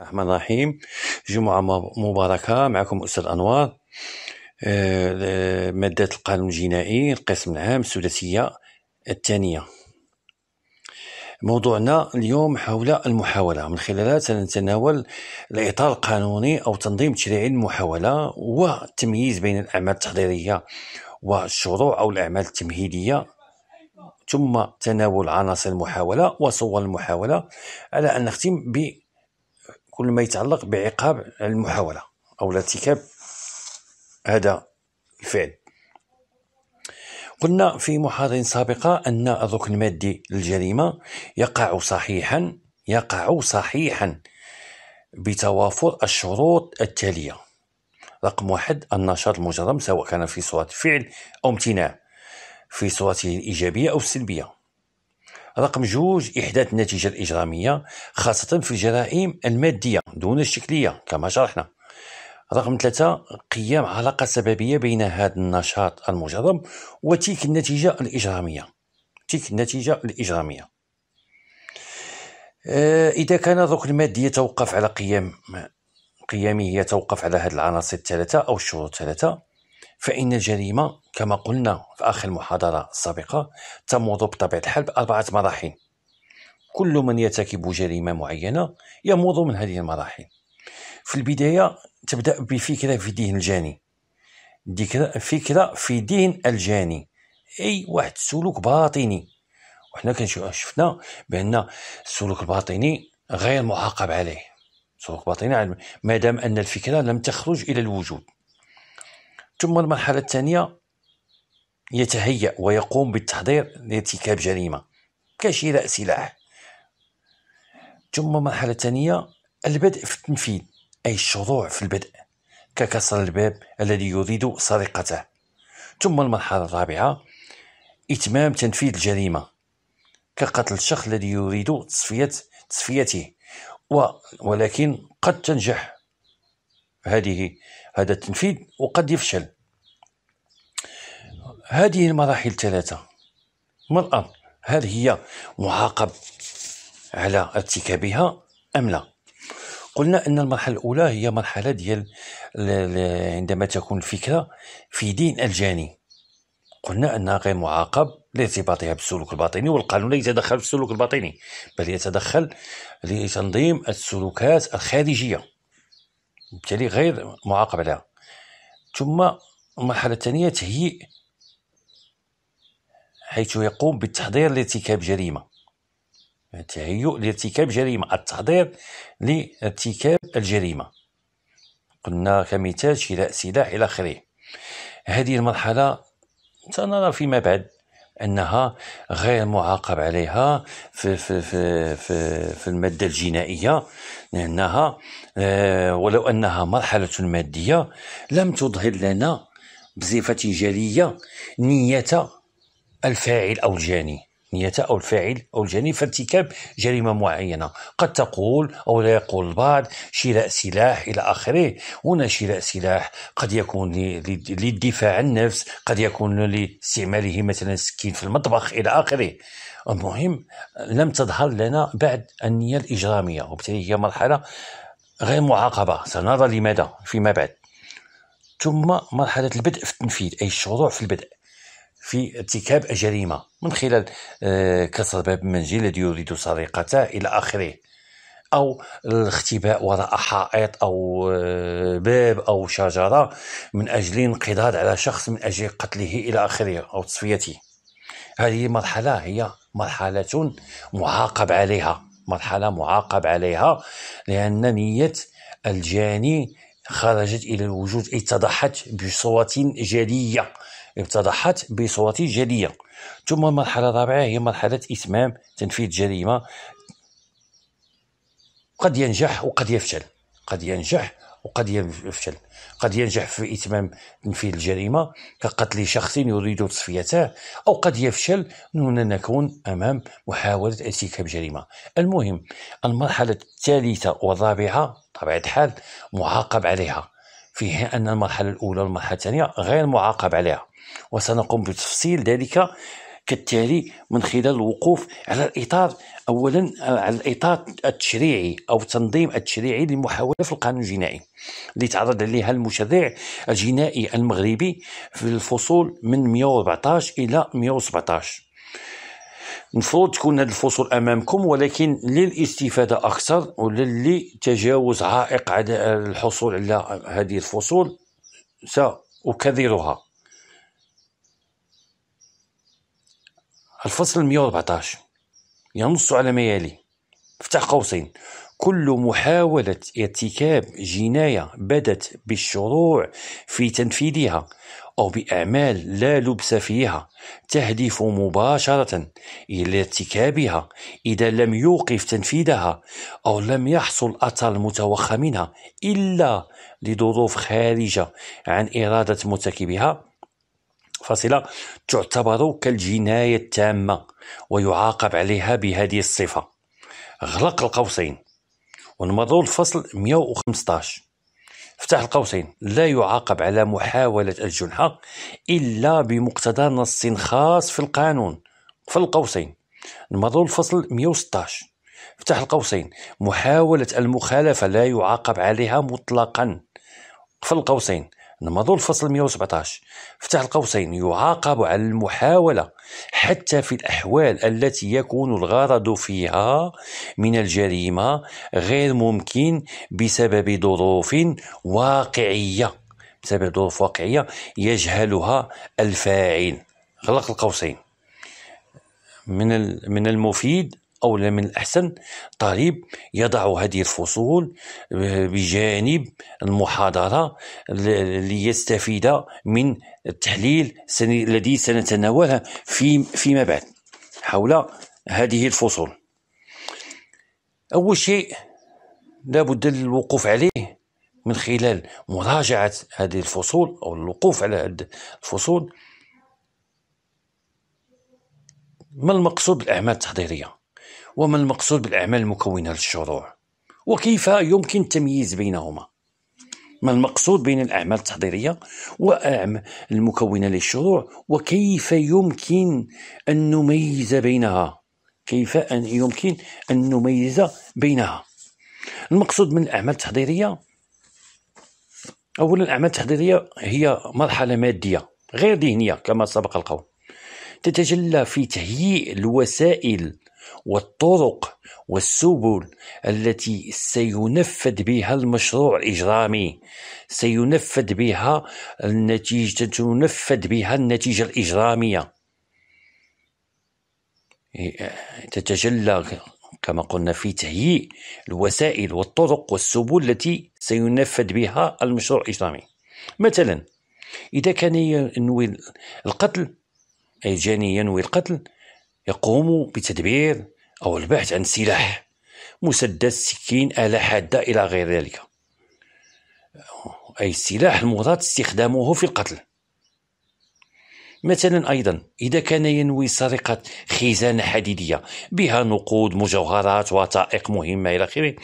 الرحمن الرحيم جمعة مباركة معكم أستاذ أنوار آه، مادة القانون الجنائي القسم العام السداسية الثانية موضوعنا اليوم حول المحاولة من خلالها سنتناول الإطار القانوني أو تنظيم تشريعي المحاولة والتمييز بين الأعمال التحضيرية والشروع أو الأعمال التمهيدية ثم تناول عناصر المحاولة وصور المحاولة على أن نختم ب كل ما يتعلق بعقاب المحاولة أو الارتكاب هذا الفعل قلنا في محاضرة سابقة أن الركن المادي للجريمة يقع صحيحا يقع صحيحا بتوافر الشروط التالية رقم واحد النشاط المجرم سواء كان في صورة فعل أو امتناع في صورته الإيجابية أو السلبية رقم جوج إحداث النتيجة الإجرامية خاصة في الجرائم المادية دون الشكلية كما شرحنا رقم ثلاثة قيام علاقة سببية بين هذا النشاط المجرم وتلك النتيجة الإجرامية تلك النتيجة الإجرامية آه، إذا كان الركن المادي يتوقف على قيام قيامه يتوقف على هذه العناصر الثلاثة أو الشروط الثلاثة فإن الجريمة كما قلنا في آخر المحاضرة السابقة تمر بطبيعة الحال بأربعة مراحل كل من يرتكب جريمة معينة يمر من هذه المراحل في البداية تبدأ بفكرة في ذهن الجاني فكرة في ذهن الجاني أي واحد السلوك باطني وحنا شفنا بأن السلوك الباطني غير معاقب عليه سلوك باطني ما دام أن الفكرة لم تخرج إلى الوجود ثم المرحلة الثانية يتهيأ ويقوم بالتحضير لارتكاب جريمة كشراء سلاح ثم مرحلة ثانية البدء في التنفيذ أي الشروع في البدء ككسر الباب الذي يريد سرقته ثم المرحلة الرابعة إتمام تنفيذ الجريمة كقتل الشخص الذي يريد تصفية تصفيته ولكن قد تنجح هذه هذا التنفيذ وقد يفشل هذه المراحل الثلاثة مرأة هل هي معاقب على ارتكابها أم لا قلنا أن المرحلة الأولى هي مرحلة ديال عندما تكون الفكرة في دين الجاني قلنا أنها غير معاقب لارتباطها بالسلوك الباطني والقانون لا يتدخل في السلوك الباطني بل يتدخل لتنظيم السلوكات الخارجية وبالتالي غير معاقب عليها ثم المرحلة الثانية تهيئ حيث يقوم بالتحضير لارتكاب جريمة تهيؤ لارتكاب جريمة التحضير لارتكاب الجريمة قلنا كمثال شراء سلاح إلى آخره هذه المرحلة سنرى فيما بعد أنها غير معاقب عليها في, في, في, في, في المادة الجنائية لأنها آه، ولو أنها مرحلة مادية لم تظهر لنا بصفة جلية نية الفاعل أو الجاني نية أو الفاعل أو الجاني فارتكاب جريمة معينة قد تقول أو لا يقول البعض شراء سلاح إلى آخره هنا شراء سلاح قد يكون للدفاع عن النفس قد يكون لاستعماله مثلا سكين في المطبخ إلى آخره المهم لم تظهر لنا بعد النية الإجرامية وبالتالي هي مرحلة غير معاقبة سنرى لماذا فيما بعد ثم مرحلة البدء في التنفيذ أي الشروع في البدء في ارتكاب جريمة من خلال آه، كسر باب منزل الذي يريد سرقته إلى آخره أو الاختباء وراء حائط أو آه، باب أو شجرة من أجل انقضاض على شخص من أجل قتله إلى آخره أو تصفيته هذه المرحلة هي مرحلة معاقب عليها مرحلة معاقب عليها لأن نية الجاني خرجت إلى الوجود اتضحت بصورة جلية امتضحت بصورة جلية ثم المرحلة الرابعة هي مرحلة إتمام تنفيذ جريمة قد ينجح وقد يفشل قد ينجح وقد يفشل قد ينجح في إتمام تنفيذ الجريمة كقتل شخص يريد تصفيته أو قد يفشل دون أن نكون أمام محاولة ارتكاب جريمة المهم المرحلة الثالثة والرابعة طبيعة الحال معاقب عليها فيه أن المرحلة الأولى والمرحلة الثانية غير معاقب عليها وسنقوم بتفصيل ذلك كالتالي من خلال الوقوف على الاطار اولا على الاطار التشريعي او التنظيم التشريعي للمحاوله في القانون الجنائي اللي تعرض عليها المشرع الجنائي المغربي في الفصول من 114 الى 117 المفروض تكون هذه الفصول امامكم ولكن للاستفاده اكثر وللي تجاوز عائق على الحصول على هذه الفصول ساكررها الفصل 114 ينص على ما يلي افتح قوسين كل محاولة ارتكاب جناية بدت بالشروع في تنفيذها أو بأعمال لا لبس فيها تهدف مباشرة إلى ارتكابها إذا لم يوقف تنفيذها أو لم يحصل أثر المتوخى منها إلا لظروف خارجة عن إرادة مرتكبها فاصلة تعتبر كالجناية التامة ويعاقب عليها بهذه الصفة غلق القوسين ونمضوا الفصل 115 افتح القوسين لا يعاقب على محاولة الجنحة إلا بمقتضى نص خاص في القانون في القوسين نمضوا الفصل 116 افتح القوسين محاولة المخالفة لا يعاقب عليها مطلقا في القوسين نمضوا الفصل 117 فتح القوسين يعاقب على المحاولة حتى في الأحوال التي يكون الغرض فيها من الجريمة غير ممكن بسبب ظروف واقعية بسبب ظروف واقعية يجهلها الفاعل غلق القوسين من من المفيد أو من الأحسن طالب يضع هذه الفصول بجانب المحاضرة ليستفيد من التحليل الذي سنتناوله في فيما بعد حول هذه الفصول أول شيء لابد للوقوف عليه من خلال مراجعة هذه الفصول أو الوقوف على هذه الفصول ما المقصود بالأعمال التحضيرية وما المقصود بالاعمال المكونه للشروع وكيف يمكن التمييز بينهما ما المقصود بين الاعمال التحضيريه والأعمال المكونه للشروع وكيف يمكن ان نميز بينها كيف أن يمكن ان نميز بينها المقصود من الاعمال التحضيريه اولا الاعمال التحضيريه هي مرحله ماديه غير ذهنيه كما سبق القول تتجلى في تهيئ الوسائل والطرق والسبل التي سينفذ بها المشروع الإجرامي سينفذ بها النتيجة تنفذ بها النتيجة الإجرامية تتجلى كما قلنا في تهيئ الوسائل والطرق والسبل التي سينفذ بها المشروع الإجرامي مثلا إذا كان ينوي القتل أي جاني ينوي القتل يقوم بتدبير أو البحث عن سلاح مسدس سكين آلة حادة إلى غير ذلك أي السلاح المراد استخدامه في القتل مثلا أيضا إذا كان ينوي سرقة خزانة حديدية بها نقود مجوهرات وثائق مهمة إلى آخره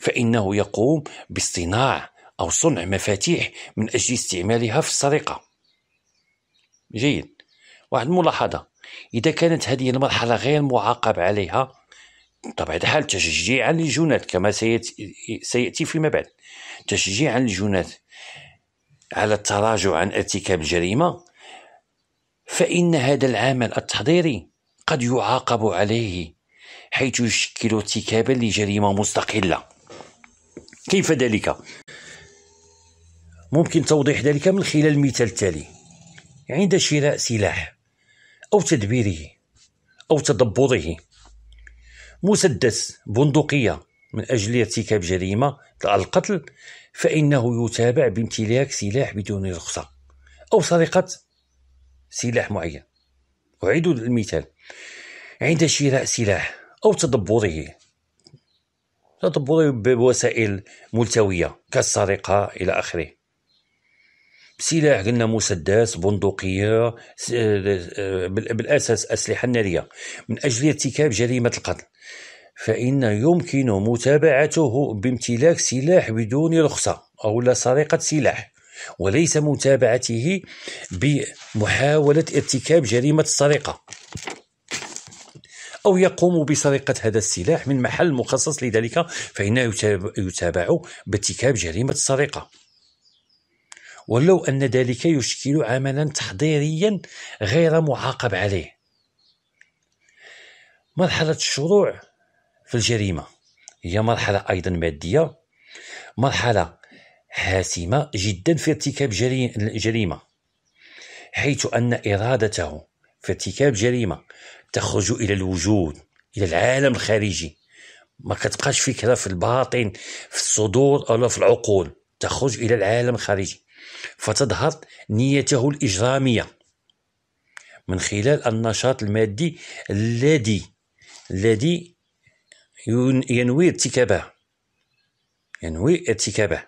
فإنه يقوم باصطناع أو صنع مفاتيح من أجل استعمالها في السرقة جيد واحد الملاحظة إذا كانت هذه المرحلة غير معاقب عليها طبعا الحال تشجيعا الجنات كما سيأتي فيما بعد تشجيعا الجنات على التراجع عن ارتكاب الجريمة فإن هذا العمل التحضيري قد يعاقب عليه حيث يشكل ارتكابا لجريمة مستقلة كيف ذلك؟ ممكن توضيح ذلك من خلال المثال التالي عند شراء سلاح أو تدبيره أو تدبره مسدس بندقية من أجل ارتكاب جريمة القتل فإنه يتابع بامتلاك سلاح بدون رخصة أو سرقة سلاح معين أعيد المثال عند شراء سلاح أو تدبره تدبره بوسائل ملتوية كالسرقة إلى آخره سلاح قلنا مسدس بندقية آه، بالأساس أسلحة نارية من أجل ارتكاب جريمة القتل فإن يمكن متابعته بامتلاك سلاح بدون رخصة أو لا سرقة سلاح وليس متابعته بمحاولة ارتكاب جريمة السرقة أو يقوم بسرقة هذا السلاح من محل مخصص لذلك فإنه يتابع بارتكاب جريمة السرقة ولو أن ذلك يشكل عملا تحضيريا غير معاقب عليه مرحلة الشروع في الجريمة هي مرحلة أيضا مادية مرحلة حاسمة جدا في ارتكاب جريمة حيث أن إرادته في ارتكاب جريمة تخرج إلى الوجود إلى العالم الخارجي ما كتبقاش فكرة في الباطن في الصدور أو في العقول تخرج إلى العالم الخارجي فتظهر نيته الإجرامية من خلال النشاط المادي الذي الذي ينوي ارتكابه ينوي ارتكابه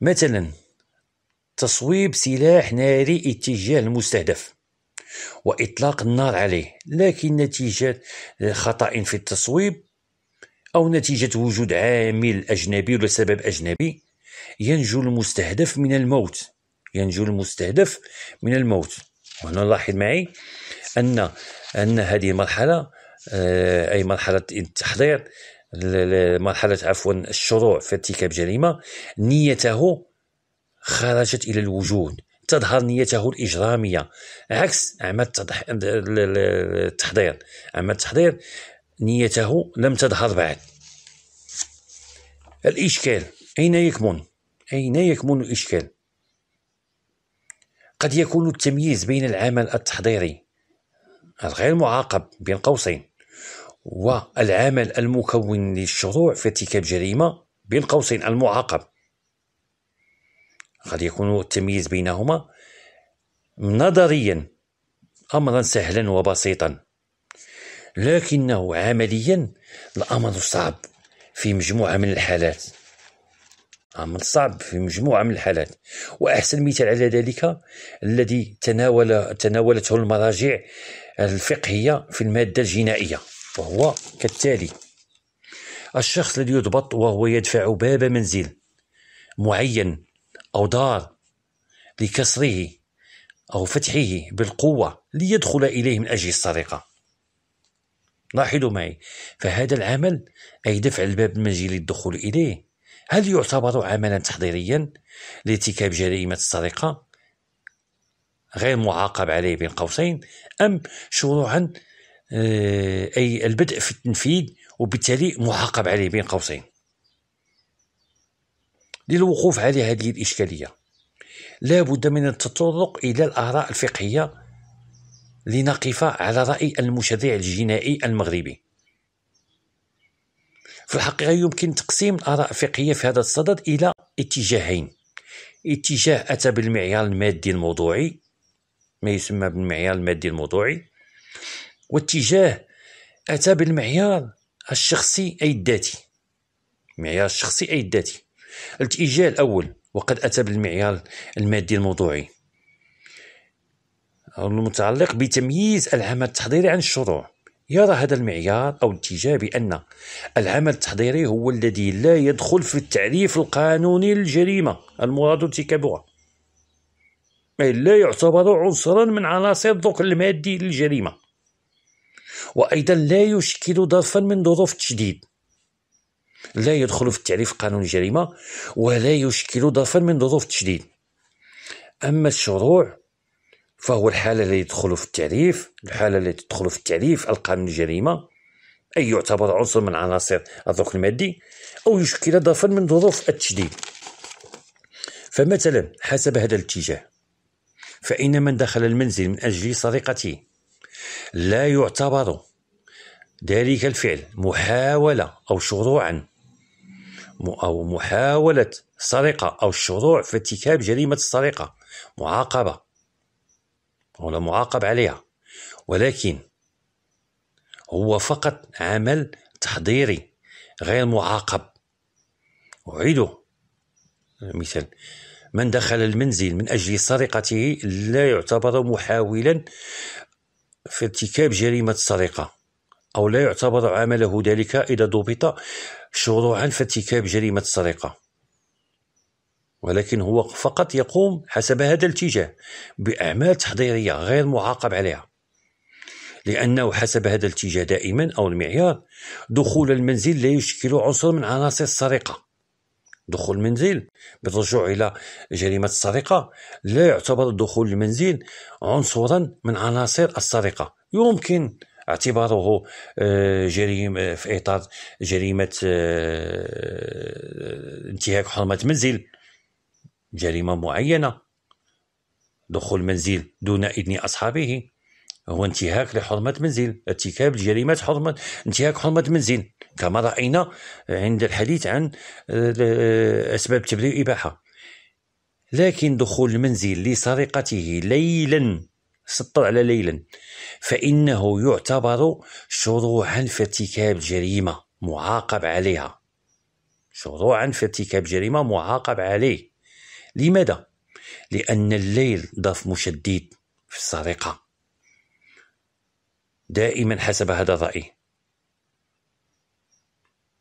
مثلا تصويب سلاح ناري اتجاه المستهدف وإطلاق النار عليه لكن نتيجة خطأ في التصويب أو نتيجة وجود عامل أجنبي ولا سبب أجنبي ينجو المستهدف من الموت ينجو المستهدف من الموت وهنا لاحظ معي أن أن هذه المرحلة آه، أي مرحلة التحضير مرحلة عفوا الشروع في ارتكاب جريمة نيته خرجت إلى الوجود تظهر نيته الإجرامية عكس أعمال التحضير أعمال التحضير نيته لم تظهر بعد الإشكال أين يكمن أين يكمن الإشكال؟ قد يكون التمييز بين العمل التحضيري الغير معاقب بين قوسين والعمل المكون للشروع في ارتكاب جريمة بين قوسين المعاقب قد يكون التمييز بينهما نظريا أمرا سهلا وبسيطا لكنه عمليا الأمر صعب في مجموعة من الحالات من الصعب في مجموعة من الحالات وأحسن مثال على ذلك الذي تناول تناولته المراجع الفقهية في المادة الجنائية وهو كالتالي الشخص الذي يضبط وهو يدفع باب منزل معين أو دار لكسره أو فتحه بالقوة ليدخل إليه من أجل السرقة لاحظوا معي فهذا العمل أي دفع الباب المنزلي للدخول إليه هل يعتبر عملا تحضيريا لارتكاب جريمة السرقة غير معاقب عليه بين قوسين أم شروعا آه، أي البدء في التنفيذ وبالتالي معاقب عليه بين قوسين للوقوف على هذه الإشكالية لا بد من التطرق إلى الآراء الفقهية لنقف على رأي المشرع الجنائي المغربي في الحقيقة يمكن تقسيم الآراء الفقهية في هذا الصدد إلى اتجاهين اتجاه أتى بالمعيار المادي الموضوعي ما يسمى بالمعيار المادي الموضوعي واتجاه أتى بالمعيار الشخصي أي الذاتي المعيار الشخصي أي الذاتي الاتجاه الأول وقد أتى بالمعيار المادي الموضوعي المتعلق بتمييز العمل التحضيري عن الشروع يرى هذا المعيار أو الاتجاه بأن العمل التحضيري هو الذي لا يدخل في التعريف القانوني للجريمة المراد ارتكابها أي لا يعتبر عنصرا من عناصر الذوق المادي للجريمة وأيضا لا يشكل ظرفا من ظروف التشديد لا يدخل في التعريف قانون الجريمة ولا يشكل ظرفا من ظروف التشديد أما الشروع فهو الحالة اللي يدخل في التعريف الحالة اللي تدخل في التعريف القانون الجريمة أي يعتبر عنصر من عناصر الذوق المادي أو يشكل ظرفا من ظروف التشديد فمثلا حسب هذا الاتجاه فإن من دخل المنزل من أجل سرقته لا يعتبر ذلك الفعل محاولة أو شروعا أو محاولة سرقة أو الشروع في ارتكاب جريمة السرقة معاقبة ولا معاقب عليها ولكن هو فقط عمل تحضيري غير معاقب أعيده مثال من دخل المنزل من أجل سرقته لا يعتبر محاولا في ارتكاب جريمة السرقة أو لا يعتبر عمله ذلك إذا ضبط شروعا في ارتكاب جريمة السرقة ولكن هو فقط يقوم حسب هذا الاتجاه بأعمال تحضيرية غير معاقب عليها لأنه حسب هذا الاتجاه دائما أو المعيار دخول المنزل لا يشكل عنصر من عناصر السرقة دخول المنزل بالرجوع إلى جريمة السرقة لا يعتبر دخول المنزل عنصرا من عناصر السرقة يمكن اعتباره آه، جريمة في إطار جريمة آه، انتهاك حرمة منزل جريمة معينة دخول منزل دون إذن أصحابه هو انتهاك لحرمة منزل ارتكاب جريمة حرمة انتهاك حرمة منزل كما رأينا عند الحديث عن آه، أسباب تبرير إباحة لكن دخول المنزل لسرقته ليلا سطر على ليلا فإنه يعتبر شروعا في ارتكاب جريمة معاقب عليها شروعا في ارتكاب جريمة معاقب عليه لماذا؟ لأن الليل ضاف مشدد في السرقة دائما حسب هذا الرأي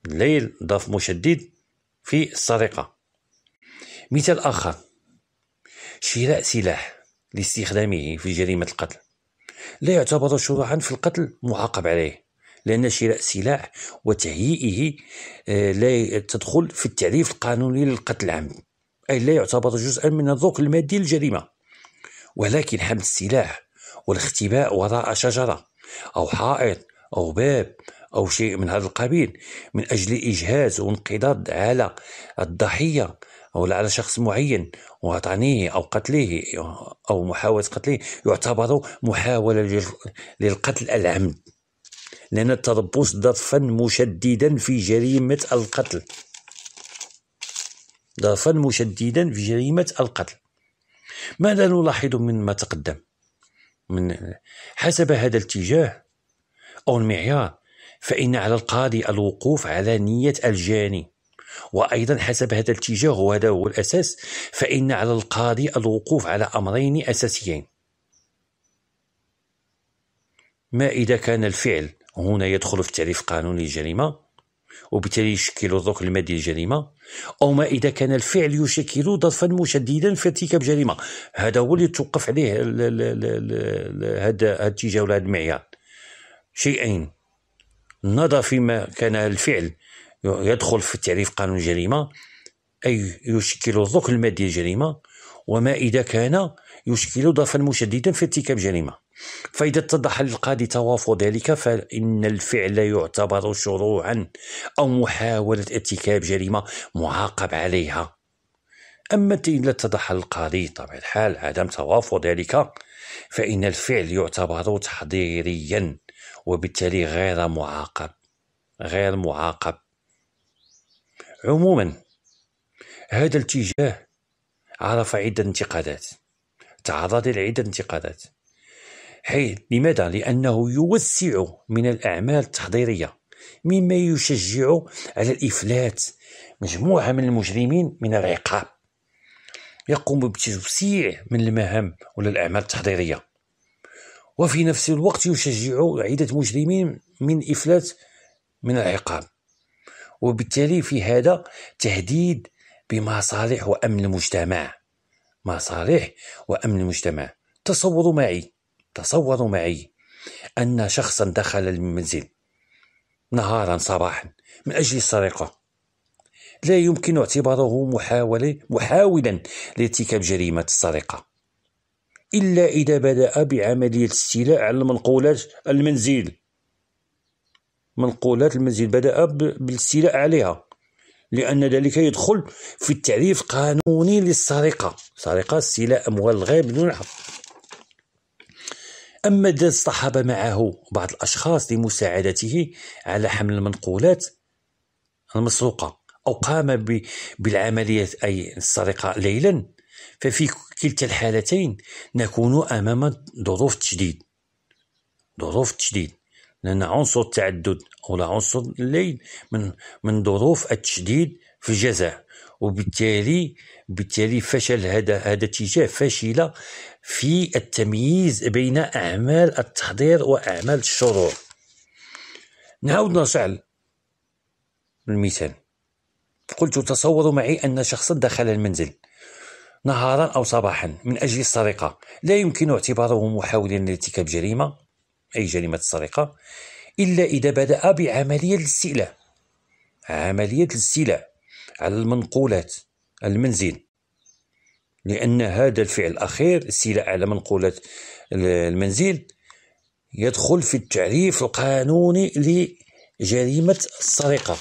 الليل ضاف مشدد في السرقة مثال آخر شراء سلاح لاستخدامه في جريمة القتل لا يعتبر شروعا في القتل معاقب عليه لأن شراء السلاح وتهيئه آه، لا تدخل في التعريف القانوني للقتل العمد أي لا يعتبر جزءا من الذوق المادي للجريمة ولكن حمل السلاح والاختباء وراء شجرة أو حائط أو باب أو شيء من هذا القبيل من أجل إجهاز وانقضاض على الضحية أو على شخص معين وعطانيه أو قتله أو محاولة قتله يعتبر محاولة للقتل العمد لأن التربص فن مشددا في جريمة القتل ضعفا مشددا في جريمة القتل ماذا نلاحظ مما تقدم من حسب هذا الاتجاه أو المعيار فإن على القاضي الوقوف على نية الجاني وأيضا حسب هذا الاتجاه وهذا هو الأساس فإن على القاضي الوقوف على أمرين أساسيين ما إذا كان الفعل هنا يدخل في تعريف قانون الجريمة وبالتالي يشكل الذوق المادي للجريمه او ما اذا كان الفعل يشكل ظرفا مشددا في ارتكاب جريمه هذا هو اللي توقف عليه هذا الاتجاه ولا هذا المعيار شيئين النظر فيما كان الفعل يدخل في تعريف قانون الجريمه اي يشكل الذوق المادي للجريمه وما اذا كان يشكل ضرفا مشددا في ارتكاب جريمه فإذا اتضح للقاضي توافر ذلك فإن الفعل يعتبر شروعا أو محاولة ارتكاب جريمة معاقب عليها أما إذا اتضح للقاضي طبعا الحال عدم توافر ذلك فإن الفعل يعتبر تحضيريا وبالتالي غير معاقب غير معاقب عموما هذا الاتجاه عرف عدة انتقادات تعرض لعدة انتقادات حيث لماذا؟ لأنه يوسع من الأعمال التحضيرية مما يشجع على الإفلات مجموعة من المجرمين من العقاب يقوم بتوسيع من المهام ولا الأعمال التحضيرية وفي نفس الوقت يشجع عدة مجرمين من إفلات من العقاب وبالتالي في هذا تهديد بمصالح وأمن المجتمع مصالح وأمن المجتمع تصوروا معي تصوروا معي أن شخصا دخل المنزل نهارا صباحا من أجل السرقة لا يمكن اعتباره محاولة محاولا لارتكاب جريمة السرقة إلا إذا بدأ بعملية استيلاء على منقولات المنزل منقولات المنزل بدأ بالاستيلاء عليها لأن ذلك يدخل في التعريف قانوني للسرقة سرقة استيلاء أموال الغير بدون حق أما داد الصحابة معه بعض الأشخاص لمساعدته على حمل المنقولات المسروقة أو قام بالعملية أي السرقة ليلا ففي كلتا الحالتين نكون أمام ظروف تشديد ظروف تشديد لأن عنصر التعدد أو عنصر الليل من من ظروف التشديد في الجزاء وبالتالي بالتالي فشل هذا هذا اتجاه فشل في التمييز بين أعمال التحضير وأعمال الشرور نعود نرجع للمثال قلت تصوروا معي أن شخصا دخل المنزل نهارا أو صباحا من أجل السرقة لا يمكن اعتباره محاولا لارتكاب جريمة أي جريمة السرقة إلا إذا بدأ بعملية الاستيلاء عملية الاستيلاء على المنقولات المنزل لأن هذا الفعل الأخير استيلاء على منقولة المنزل يدخل في التعريف القانوني لجريمة السرقة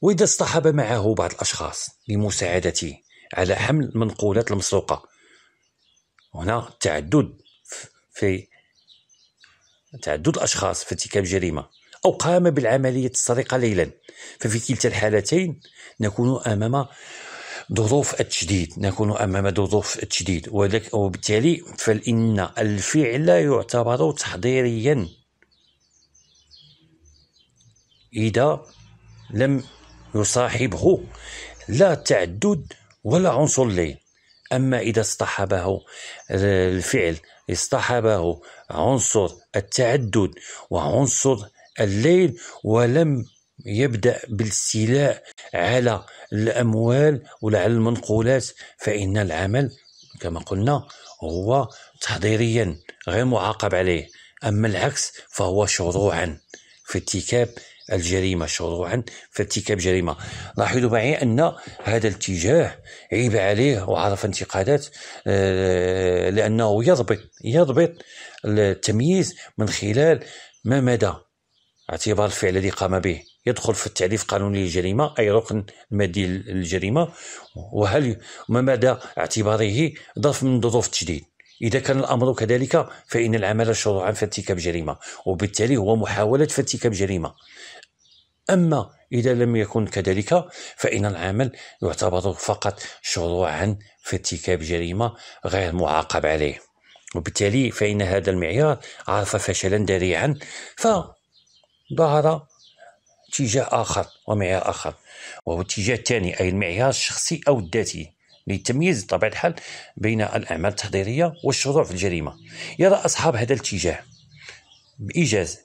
وإذا اصطحب معه بعض الأشخاص لمساعدته على حمل المنقولات المسروقة هنا تعدد في تعدد الأشخاص في ارتكاب جريمة أو قام بالعملية السرقة ليلا ففي كلتا الحالتين نكون أمام ظروف التشديد نكون امام ظروف التشديد وبالتالي فان الفعل يعتبر تحضيريا اذا لم يصاحبه لا تعدد ولا عنصر لين اما اذا اصطحبه آه، الفعل اصطحبه عنصر التعدد وعنصر الليل ولم يبدأ بالاستيلاء على الأموال ولا على المنقولات فإن العمل كما قلنا هو تحضيريا غير معاقب عليه أما العكس فهو شروعا في ارتكاب الجريمة شروعا في ارتكاب جريمة لاحظوا معي أن هذا الاتجاه عيب عليه وعرف انتقادات آه، لأنه يضبط يضبط التمييز من خلال ما مدى اعتبار الفعل الذي قام به يدخل في التعريف القانوني للجريمة أي ركن مادي للجريمة وهل ما مدى اعتباره ظرف من ظروف التجديد إذا كان الأمر كذلك فإن العمل شرعا في ارتكاب جريمة وبالتالي هو محاولة في ارتكاب جريمة أما إذا لم يكن كذلك فإن العمل يعتبر فقط شروعا في ارتكاب جريمة غير معاقب عليه وبالتالي فإن هذا المعيار عرف فشلا ذريعا ف ظهر اتجاه آخر ومعيار آخر وهو الاتجاه الثاني أي المعيار الشخصي أو الذاتي للتمييز بطبيعة الحال بين الأعمال التحضيرية والشروع في الجريمة يرى أصحاب هذا الاتجاه بإيجاز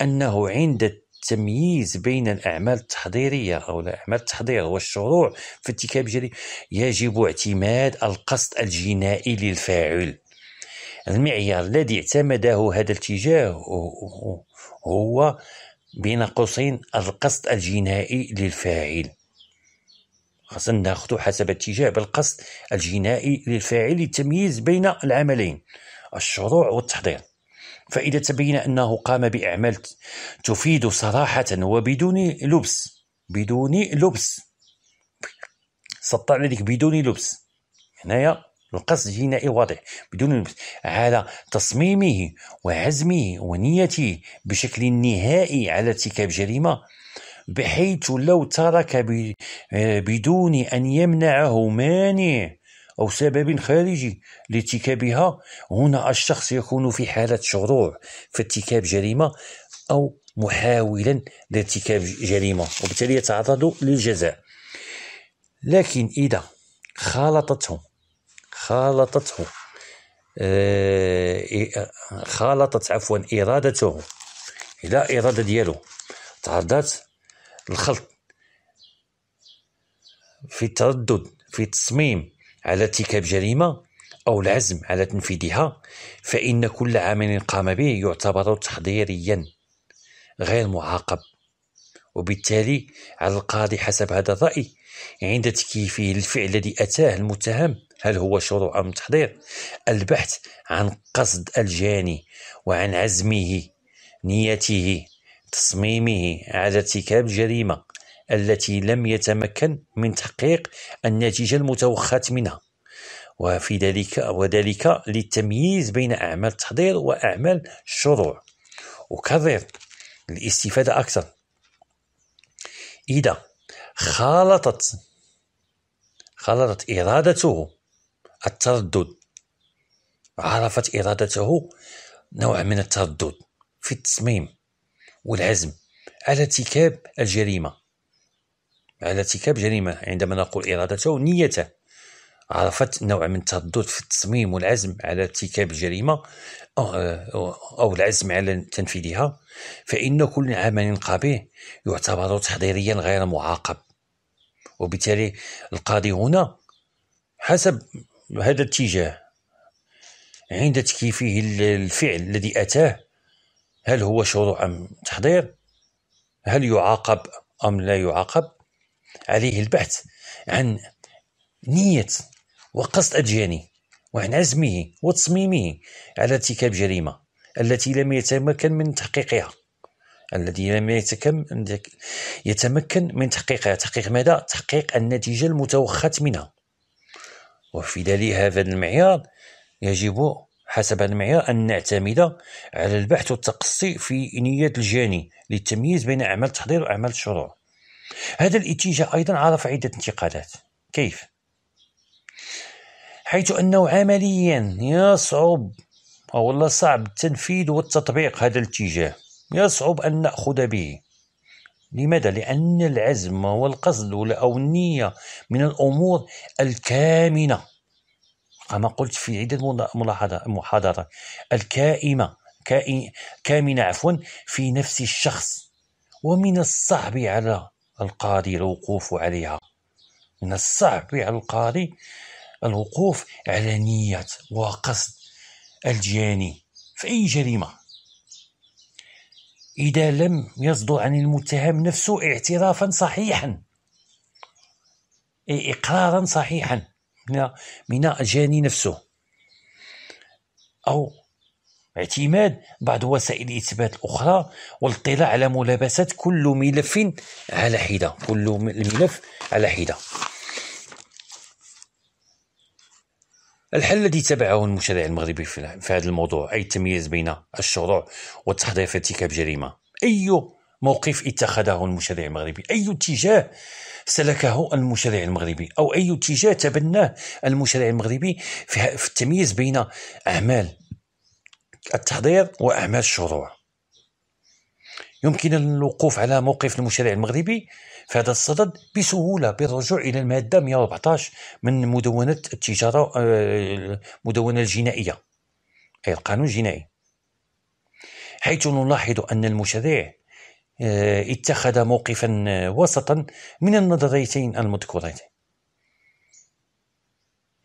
أنه عند التمييز بين الأعمال التحضيرية أو الأعمال التحضير والشروع في ارتكاب الجريمة يجب اعتماد القصد الجنائي للفاعل المعيار الذي اعتمده هذا الاتجاه هو بين قوسين القصد الجنائي للفاعل خاصنا ناخذ حسب اتجاه بالقصد الجنائي للفاعل للتمييز بين العملين الشروع والتحضير فإذا تبين أنه قام بأعمال تفيد صراحة وبدون لبس بدون لبس سطع عليك بدون لبس هنايا القصد جنائي إيه واضح بدون لبس على تصميمه وعزمه ونيته بشكل نهائي على ارتكاب جريمه بحيث لو ترك بدون ان يمنعه مانع أو سبب خارجي لارتكابها هنا الشخص يكون في حالة شروع في ارتكاب جريمة أو محاولا لارتكاب جريمة وبالتالي يتعرض للجزاء لكن إذا خالطتهم خالطته آه، خالطت عفوا إرادته إلى إرادة ديالو تعرضت للخلط في التردد في التصميم على ارتكاب جريمة أو العزم على تنفيذها فإن كل عمل قام به يعتبر تحضيريا غير معاقب وبالتالي على القاضي حسب هذا الرأي عند تكييفه الفعل الذي أتاه المتهم هل هو شروع أم تحضير البحث عن قصد الجاني وعن عزمه نيته تصميمه على ارتكاب جريمة التي لم يتمكن من تحقيق النتيجة المتوخاة منها وفي ذلك وذلك للتمييز بين أعمال التحضير وأعمال الشروع وكرر الاستفادة أكثر إذا خالطت خالطت إرادته التردد عرفت إرادته نوع من التردد في التصميم والعزم على ارتكاب الجريمة على ارتكاب جريمة عندما نقول إرادته نيته عرفت نوع من التردد في التصميم والعزم على ارتكاب الجريمة أو العزم على تنفيذها فإن كل عمل قبيح يعتبر تحضيريا غير معاقب وبالتالي القاضي هنا حسب هذا الاتجاه عند تكيفه الفعل الذي أتاه هل هو شروع أم تحضير هل يعاقب أم لا يعاقب عليه البحث عن نية وقصد الجاني وعن عزمه وتصميمه على ارتكاب جريمة التي لم يتمكن من تحقيقها الذي لم يتمكن يتمكن من تحقيقها تحقيق ماذا؟ تحقيق النتيجة المتوخات منها وفي دليل هذا المعيار يجب حسب المعيار أن نعتمد على البحث والتقصي في نية الجاني للتمييز بين أعمال التحضير وأعمال الشروع هذا الاتجاه أيضا عرف عدة انتقادات كيف؟ حيث أنه عمليا يصعب أو والله صعب التنفيذ والتطبيق هذا الاتجاه يصعب أن نأخذ به لماذا؟ لأن العزم والقصد أو النية من الأمور الكامنة كما قلت في عدة محاضرات الكائمة كامنة عفوا في نفس الشخص ومن الصعب على القاضي الوقوف عليها من الصعب على القاضي الوقوف على نية وقصد الجاني في أي جريمة إذا لم يصدر عن المتهم نفسه اعترافا صحيحا أي إقرارا صحيحا من الجاني نفسه أو اعتماد بعض وسائل الإثبات الأخرى والاطلاع على ملابسات كل ملف على حدة كل ملف على حدة الحل الذي تبعه المشرع المغربي في هذا الموضوع أي التمييز بين الشروع والتحضير في ارتكاب جريمة أي موقف اتخذه المشرع المغربي أي اتجاه سلكه المشرع المغربي أو أي اتجاه تبناه المشرع المغربي في التمييز بين أعمال التحضير وأعمال الشروع يمكن الوقوف على موقف المشرع المغربي في هذا الصدد بسهولة بالرجوع إلى المادة 114 من مدونة التجارة آه، المدونة الجنائية أي القانون الجنائي حيث نلاحظ أن المشرع آه، اتخذ موقفا آه، وسطا من النظريتين المذكورتين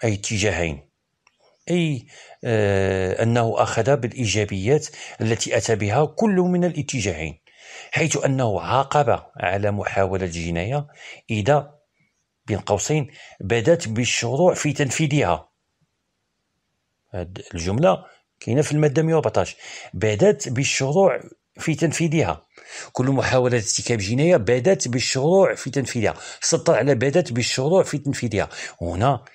أي اتجاهين أي أنه أخذ بالإيجابيات التي أتى بها كل من الاتجاهين حيث أنه عاقب على محاولة الجناية إذا بين قوسين بدأت بالشروع في تنفيذها هذه الجملة كاينة في المادة 114 بدأت بالشروع في تنفيذها كل محاولة ارتكاب جناية بدأت بالشروع في تنفيذها سطر على بدأت بالشروع في تنفيذها هنا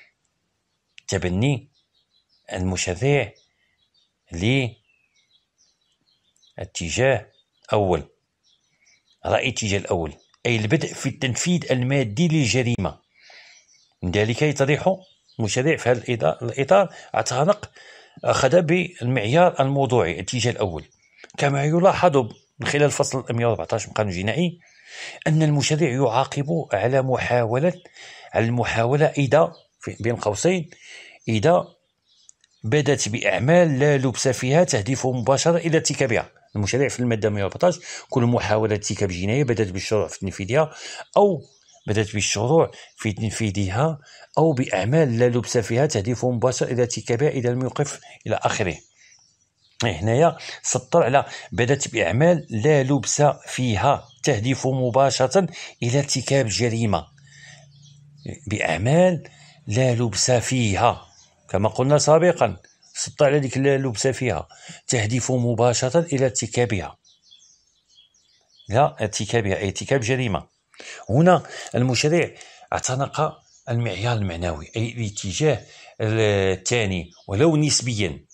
تبني المشرع لاتجاه أول رأي الاتجاه الأول أي البدء في التنفيذ المادي للجريمة من ذلك يطرح المشرع في هذا الإطار أتغنق أخذ بالمعيار الموضوعي الاتجاه الأول كما يلاحظ من خلال الفصل 114 من القانون الجنائي أن المشرع يعاقب على محاولة على المحاولة إذا بين قوسين إذا بدت بأعمال لا لبس فيها تهدف مباشرة إلى ارتكابها المشرع في المادة 114 كل محاولة ارتكاب جناية بدأت بالشروع في تنفيذها أو بدأت بالشروع في تنفيذها أو بأعمال لا لبس فيها تهدف مباشرة إلى ارتكابها إلى الموقف إلى آخره إيه، هنايا سطر على بدأت بأعمال لا لبس فيها تهدف مباشرة إلى ارتكاب جريمة بأعمال لا لبس فيها كما قلنا سابقا سبط على ديك اللبسه فيها تهدف مباشره الى ارتكابها لا ارتكابها اي ارتكاب جريمه هنا المشرع اعتنق المعيار المعنوي اي الاتجاه الثاني ولو نسبيا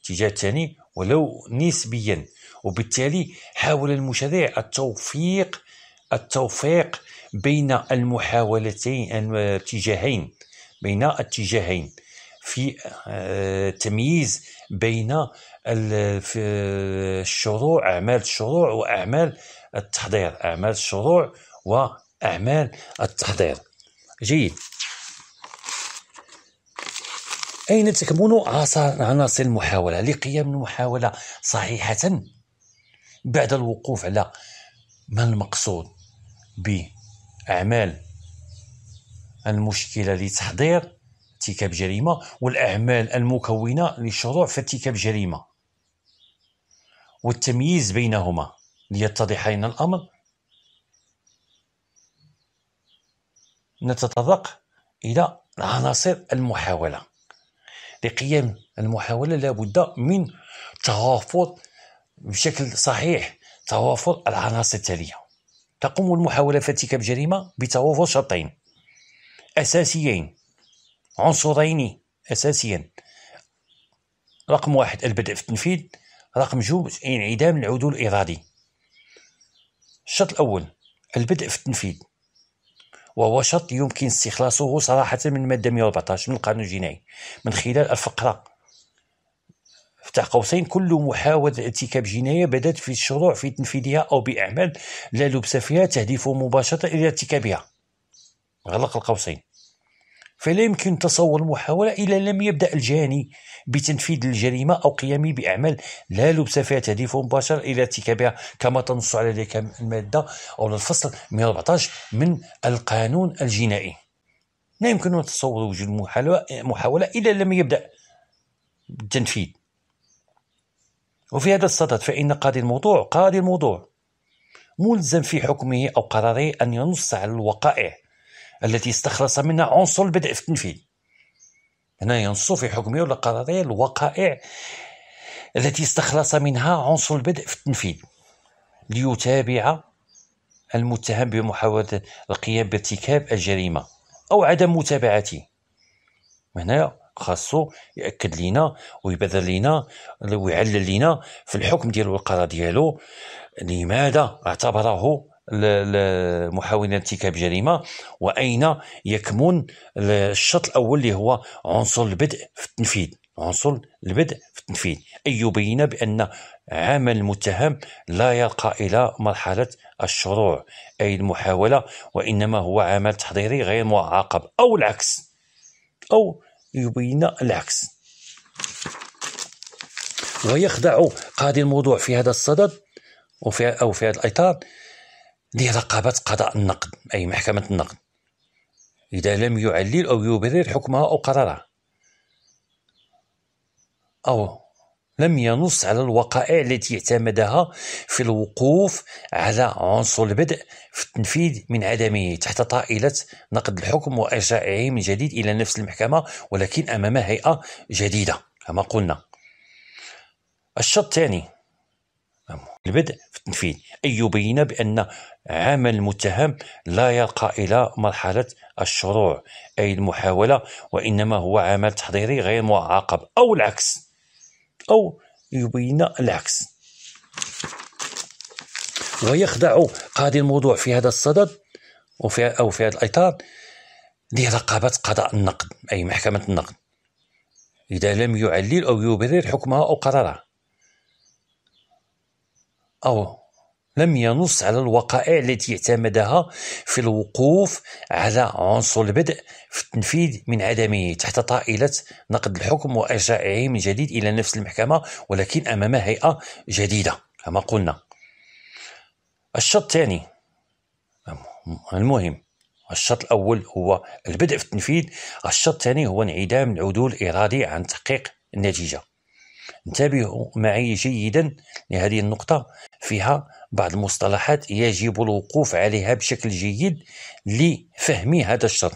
الاتجاه الثاني ولو نسبيا وبالتالي حاول المشرع التوفيق التوفيق بين المحاولتين الاتجاهين بين الاتجاهين في آه، تمييز بين الشروع اعمال الشروع واعمال التحضير اعمال الشروع واعمال التحضير جيد أين تكمن عناصر المحاولة لقيام المحاولة صحيحة بعد الوقوف على ما المقصود بأعمال المشكلة لتحضير ارتكاب جريمة والأعمال المكونة للشروع في ارتكاب جريمة والتمييز بينهما ليتضح لنا الأمر نتطرق إلى عناصر المحاولة لقيام المحاولة لابد من توافر بشكل صحيح توافر العناصر التالية تقوم المحاولة في ارتكاب جريمة بتوافر شرطين أساسيين عنصرين أساسيا رقم واحد البدء في التنفيذ رقم جوج انعدام العدول الإرادي الشرط الأول البدء في التنفيذ وهو شرط يمكن استخلاصه صراحة من مادة 114 من القانون الجنائي من خلال الفقرة فتح قوسين كل محاولة ارتكاب جناية بدأت في الشروع في تنفيذها أو بأعمال لا لبس فيها تهدف مباشرة إلى ارتكابها غلق القوسين فلا يمكن تصور المحاولة إلا لم يبدأ الجاني بتنفيذ الجريمة أو قيامه بأعمال لا لبس فيها تهديف مباشر إلى ارتكابها كما تنص على ذلك المادة أو الفصل 114 من القانون الجنائي لا يمكن أن وجود محاولة إلا لم يبدأ بالتنفيذ وفي هذا الصدد فإن قاضي الموضوع قاضي الموضوع ملزم في حكمه أو قراره أن ينص على الوقائع التي استخلص منها عنصر البدء في التنفيذ هنا ينص في حكمه قراري الوقائع التي استخلص منها عنصر البدء في التنفيذ ليتابع المتهم بمحاولة القيام بارتكاب الجريمة أو عدم متابعته هنا خاصو ياكد لينا ويبذل لينا ويعلل لينا في الحكم ديالو والقرار ديالو لماذا اعتبره المحاولين ارتكاب جريمة وأين يكمن الشرط الأول اللي هو عنصر البدء في التنفيذ عنصر البدء في التنفيذ أي يبين بأن عمل المتهم لا يرقى إلى مرحلة الشروع أي المحاولة وإنما هو عمل تحضيري غير معاقب أو العكس أو يبين العكس ويخضع قاضي الموضوع في هذا الصدد وفي أو في هذا الإطار لرقابة قضاء النقد أي محكمة النقد إذا لم يعلل أو يبرر حكمها أو قرارها أو لم ينص على الوقائع التي اعتمدها في الوقوف على عنصر البدء في التنفيذ من عدمه تحت طائلة نقد الحكم وإرجاعه من جديد إلى نفس المحكمة ولكن أمام هيئة جديدة كما قلنا الشرط الثاني البدء في التنفيذ أي يبين بأن عمل المتهم لا يرقى إلى مرحلة الشروع أي المحاولة وإنما هو عمل تحضيري غير معاقب أو العكس أو يبين العكس ويخضع قاضي الموضوع في هذا الصدد وفي أو في هذا الإطار لرقابة قضاء النقد أي محكمة النقد إذا لم يعلل أو يبرر حكمها أو قرارها أو لم ينص على الوقائع التي اعتمدها في الوقوف على عنصر البدء في التنفيذ من عدمه تحت طائلة نقد الحكم وإرجاعه من جديد إلى نفس المحكمة ولكن أمام هيئة جديدة كما قلنا الشرط الثاني المهم الشرط الأول هو البدء في التنفيذ الشرط الثاني هو انعدام العدول الإرادي عن تحقيق النتيجة انتبهوا معي جيدا لهذه النقطة فيها بعض المصطلحات يجب الوقوف عليها بشكل جيد لفهم هذا الشر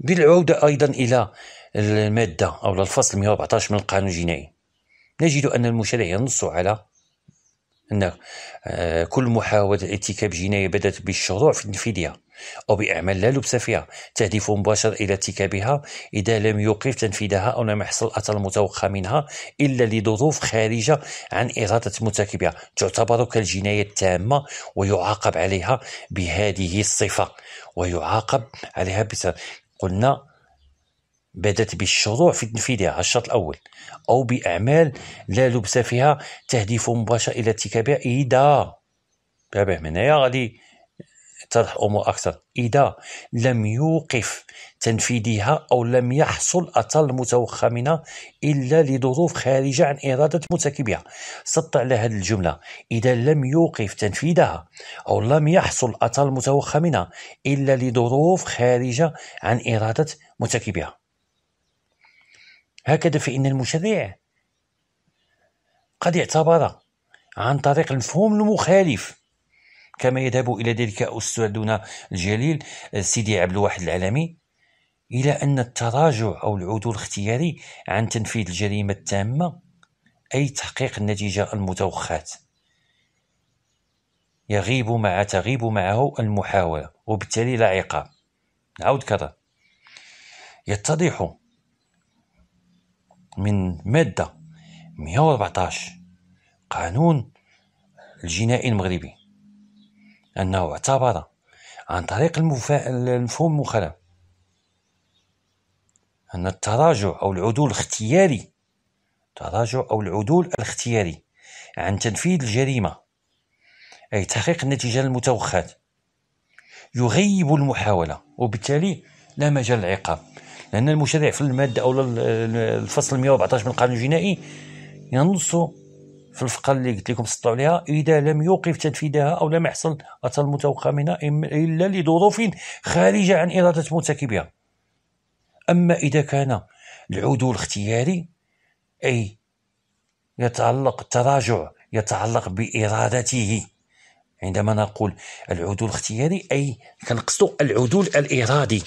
بالعودة أيضا إلى المادة أو الفصل 114 من القانون الجنائي نجد أن المشرع ينص على أن آه، كل محاولة ارتكاب جناية بدأت بالشروع في تنفيذها أو بأعمال لا لبس فيها تهدف مباشرة إلى ارتكابها إذا لم يوقف تنفيذها أو لم يحصل الأثر المتوقع منها إلا لظروف خارجة عن إرادة مرتكبها تعتبر كالجناية التامة ويعاقب عليها بهذه الصفة ويعاقب عليها بسر. قلنا بدت بالشروع في تنفيذها الشرط الأول أو بأعمال لا لبس فيها تهدف مباشرة إلى ارتكابها إذا دابا هنايا غادي تتضح أمور أكثر إذا لم يوقف تنفيذها أو لم يحصل أثر منها إلا لظروف خارجة عن إرادة مرتكبها سطع على هذه الجملة إذا لم يوقف تنفيذها أو لم يحصل أثر منها إلا لظروف خارجة عن إرادة مرتكبها هكذا فإن المشرع قد اعتبر عن طريق المفهوم المخالف كما يذهب إلى ذلك أستاذنا الجليل سيدي عبد الواحد العلمي إلى أن التراجع أو العدول الاختياري عن تنفيذ الجريمة التامة أي تحقيق النتيجة المتوخاة يغيب مع تغيب معه المحاولة وبالتالي لا عقاب نعود كذا يتضح من مادة 114 قانون الجنائي المغربي أنه اعتبر عن طريق المفا... المفهوم المخالف أن التراجع أو العدول الاختياري التراجع أو العدول الاختياري عن تنفيذ الجريمة أي تحقيق النتيجة المتوخاة يغيب المحاولة وبالتالي لا مجال للعقاب لأن المشرع في المادة أو الفصل 114 من القانون الجنائي ينص في الفقه اللي قلت لكم سطوا عليها إذا لم يوقف تنفيذها أو لم يحصل أتى المتوقع منها إلا لظروف خارجة عن إرادة مرتكبها أما إذا كان العدول اختياري أي يتعلق التراجع يتعلق بإرادته عندما نقول العدول الاختياري أي كنقصد العدول الإرادي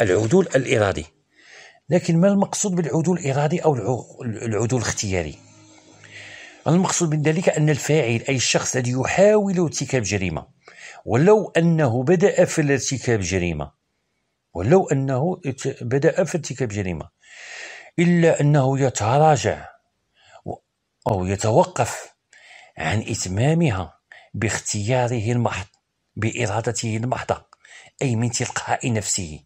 العدول الإرادي لكن ما المقصود بالعدول الإرادي أو العدول الاختياري المقصود من ذلك أن الفاعل أي الشخص الذي يحاول ارتكاب جريمة ولو أنه بدأ في ارتكاب جريمة ولو أنه بدأ في ارتكاب جريمة إلا أنه يتراجع أو يتوقف عن إتمامها باختياره المحض بإرادته المحضة أي من تلقاء نفسه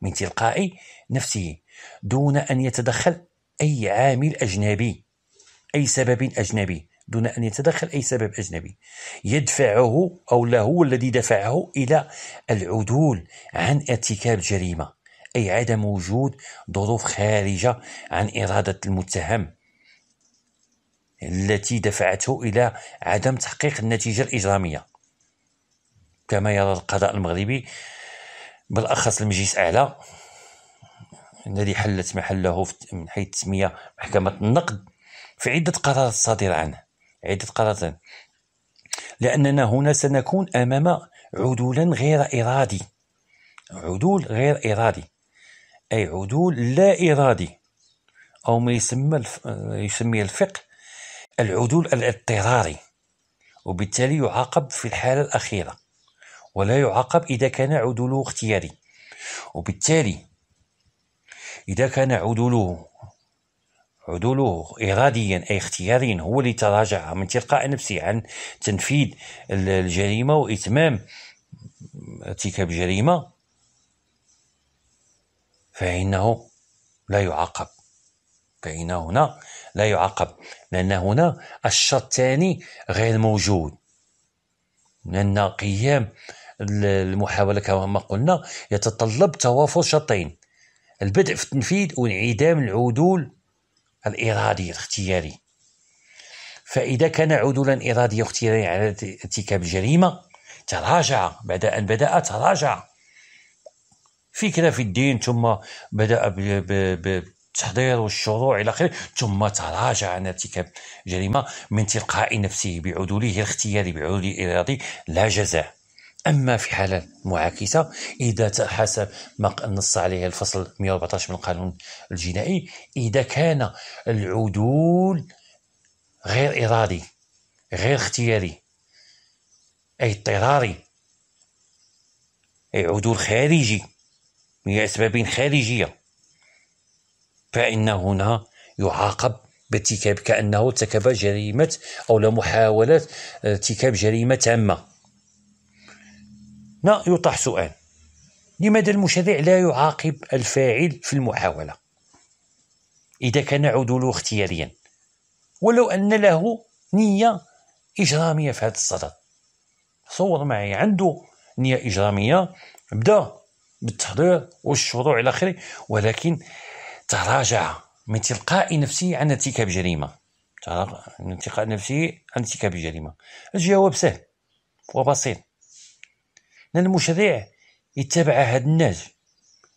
من تلقاء نفسه دون أن يتدخل أي عامل أجنبي أي سبب أجنبي دون أن يتدخل أي سبب أجنبي يدفعه أو له الذي دفعه إلى العدول عن ارتكاب جريمة أي عدم وجود ظروف خارجة عن إرادة المتهم التي دفعته إلى عدم تحقيق النتيجة الإجرامية كما يرى القضاء المغربي بالأخص المجلس الأعلى الذي حلت محله من حيث التسمية محكمة النقد في عدة قرارات صادرة عنه عدة قرارات لأننا هنا سنكون أمام عدولا غير إرادي عدول غير إرادي أي عدول لا إرادي أو ما يسمى يسميه الفقه العدول الاضطراري وبالتالي يعاقب في الحالة الأخيرة ولا يعاقب إذا كان عدوله اختياري وبالتالي إذا كان عدوله عدوله إراديا أي اختياريا هو اللي تراجع من تلقاء نفسه عن تنفيذ الجريمة وإتمام ارتكاب جريمة فإنه لا يعاقب فإن هنا لا يعاقب لأن هنا الشرط الثاني غير موجود لأن قيام المحاولة كما قلنا يتطلب توافر شرطين البدء في التنفيذ وانعدام العدول الإرادي الاختياري فإذا كان عدولا إراديا اختياريا على ارتكاب الجريمة تراجع بعد أن بدأ تراجع فكرة في الدين ثم بدأ بالتحضير والشروع إلى آخره ثم تراجع عن ارتكاب جريمة من تلقاء نفسه بعدوله الاختياري بعدوله الإرادي لا جزاء أما في حالة معاكسة إذا حسب ما نص عليه الفصل 114 من القانون الجنائي إذا كان العدول غير إرادي غير اختياري أي اضطراري أي عدول خارجي من أسباب خارجية فإن هنا يعاقب بارتكاب كأنه ارتكب جريمة أو محاولة ارتكاب جريمة تامة يطرح سؤال لماذا المشرع لا يعاقب الفاعل في المحاولة إذا كان عدوله اختياريا ولو أن له نية إجرامية في هذا الصدد تصور معي عنده نية إجرامية بدا بالتحضير والشروع إلى آخره ولكن تراجع من تلقاء نفسه عن ارتكاب جريمة من تلقاء نفسه عن ارتكاب جريمة الجواب سهل وبسيط لان المشرع يتبع هاد الناس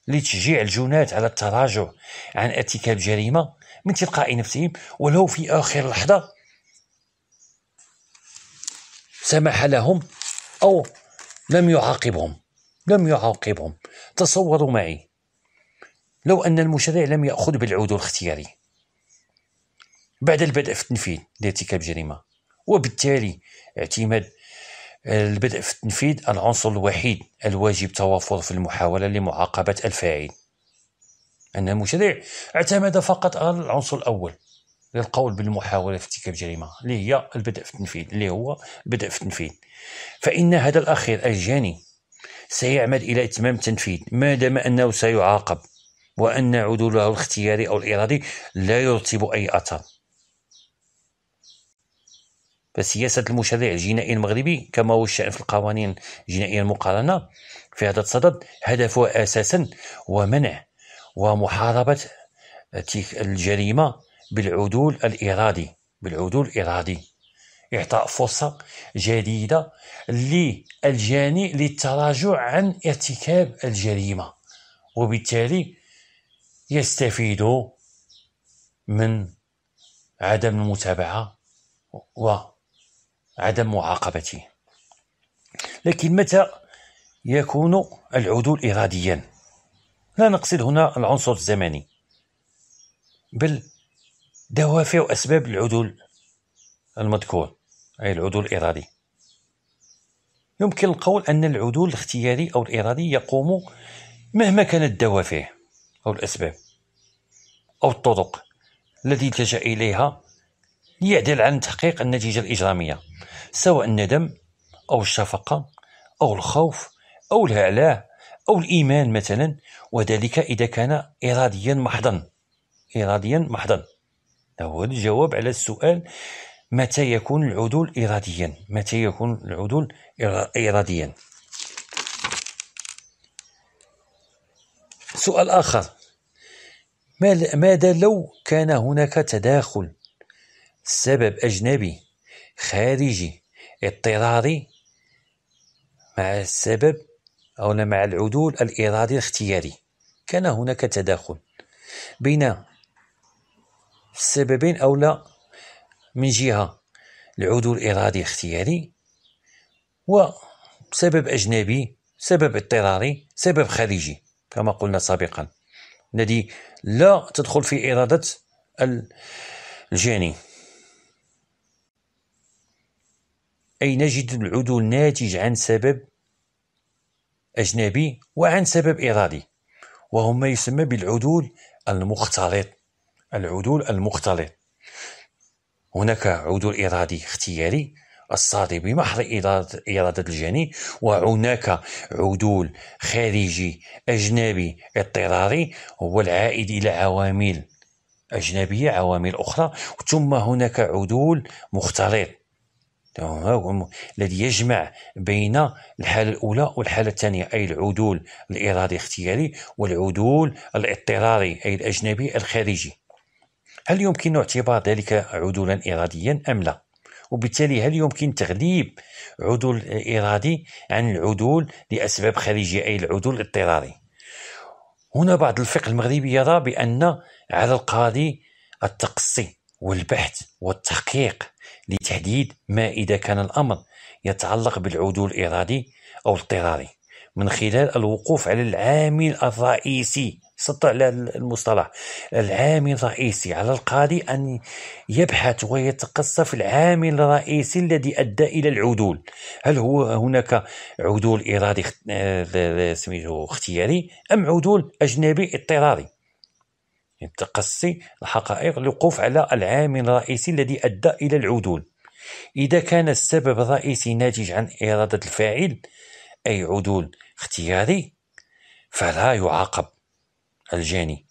لتشجيع الجنات على التراجع عن ارتكاب جريمه من تلقاء نفسهم ولو في اخر لحظه سمح لهم او لم يعاقبهم لم يعاقبهم تصوروا معي لو ان المشرع لم ياخذ بالعود الاختياري بعد البدء في التنفيذ لارتكاب جريمه وبالتالي اعتماد البدء في التنفيذ العنصر الوحيد الواجب توافر في المحاولة لمعاقبة الفاعل أن المشرع اعتمد فقط على العنصر الأول للقول بالمحاولة في تلك الجريمة اللي هي البدء في التنفيذ اللي هو البدء في التنفيذ فإن هذا الأخير الجاني سيعمد إلى إتمام التنفيذ ما دام أنه سيعاقب وأن عدوله الاختياري أو الإرادي لا يرتب أي أثر فسياسة المشرع الجنائي المغربي كما هو الشأن في القوانين الجنائية المقارنة في هذا الصدد هدفها أساسا هو منع ومحاربة الجريمة بالعدول الإرادي بالعدول الإرادي إعطاء فرصة جديدة للجاني للتراجع عن ارتكاب الجريمة وبالتالي يستفيد من عدم المتابعة و عدم معاقبته لكن متى يكون العدول إراديا لا نقصد هنا العنصر الزمني بل دوافع وأسباب العدول المذكور أي العدول الإرادي يمكن القول أن العدول الاختياري أو الإرادي يقوم مهما كانت الدوافع أو الأسباب أو الطرق التي التجأ إليها ليعدل عن تحقيق النتيجة الإجرامية سواء الندم أو الشفقة أو الخوف أو الهعلاء أو الإيمان مثلا وذلك إذا كان إراديا محضا إراديا محضا هو الجواب على السؤال متى يكون العدول إراديا متى يكون العدول إراديا سؤال آخر ماذا لو كان هناك تداخل سبب أجنبي خارجي اضطراري مع السبب أو مع العدول الإرادي الاختياري كان هناك تداخل بين السببين أو لا من جهة العدول الإرادي الاختياري وسبب أجنبي سبب اضطراري سبب خارجي كما قلنا سابقا الذي لا تدخل في إرادة الجاني أي نجد العدول ناتج عن سبب أجنبي وعن سبب إرادي وهو ما يسمى بالعدول المختلط العدول المختلط هناك عدول إرادي اختياري الصادر بمحض إرادة الجنين وهناك عدول خارجي أجنبي اضطراري هو العائد إلى عوامل أجنبية عوامل أخرى ثم هناك عدول مختلط الذي يجمع بين الحالة الأولى والحالة الثانية أي العدول الإرادي الاختياري والعدول الاضطراري أي الأجنبي الخارجي هل يمكن اعتبار ذلك عدولا إراديا أم لا؟ وبالتالي هل يمكن تغليب عدول إرادي عن العدول لأسباب خارجية أي العدول الاضطراري هنا بعض الفقه المغربي يرى بأن على القاضي التقصي والبحث والتحقيق لتحديد ما إذا كان الأمر يتعلق بالعدول الإرادي أو الاضطراري من خلال الوقوف على العامل الرئيسي سطع على المصطلح العامل الرئيسي على القاضي أن يبحث ويتقصى في العامل الرئيسي الذي أدى إلى العدول هل هو هناك عدول إرادي آه، اختياري أم عدول أجنبي اضطراري يعني تقصي الحقائق الوقوف على العامل الرئيسي الذي أدى إلى العدول إذا كان السبب الرئيسي ناتج عن إرادة الفاعل أي عدول اختياري فلا يعاقب الجاني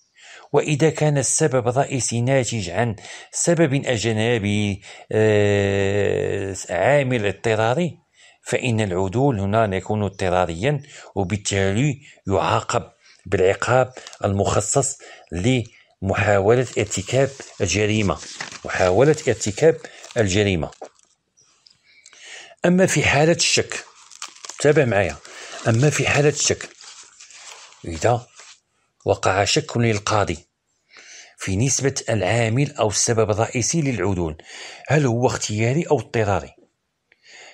وإذا كان السبب الرئيسي ناتج عن سبب أجنبي آه، عامل اضطراري فإن العدول هنا يكون اضطراريا وبالتالي يعاقب بالعقاب المخصص للعدول محاولة ارتكاب الجريمة محاولة ارتكاب الجريمة أما في حالة الشك تابع معايا أما في حالة الشك إذا وقع شك للقاضي في نسبة العامل أو السبب الرئيسي للعدول هل هو اختياري أو اضطراري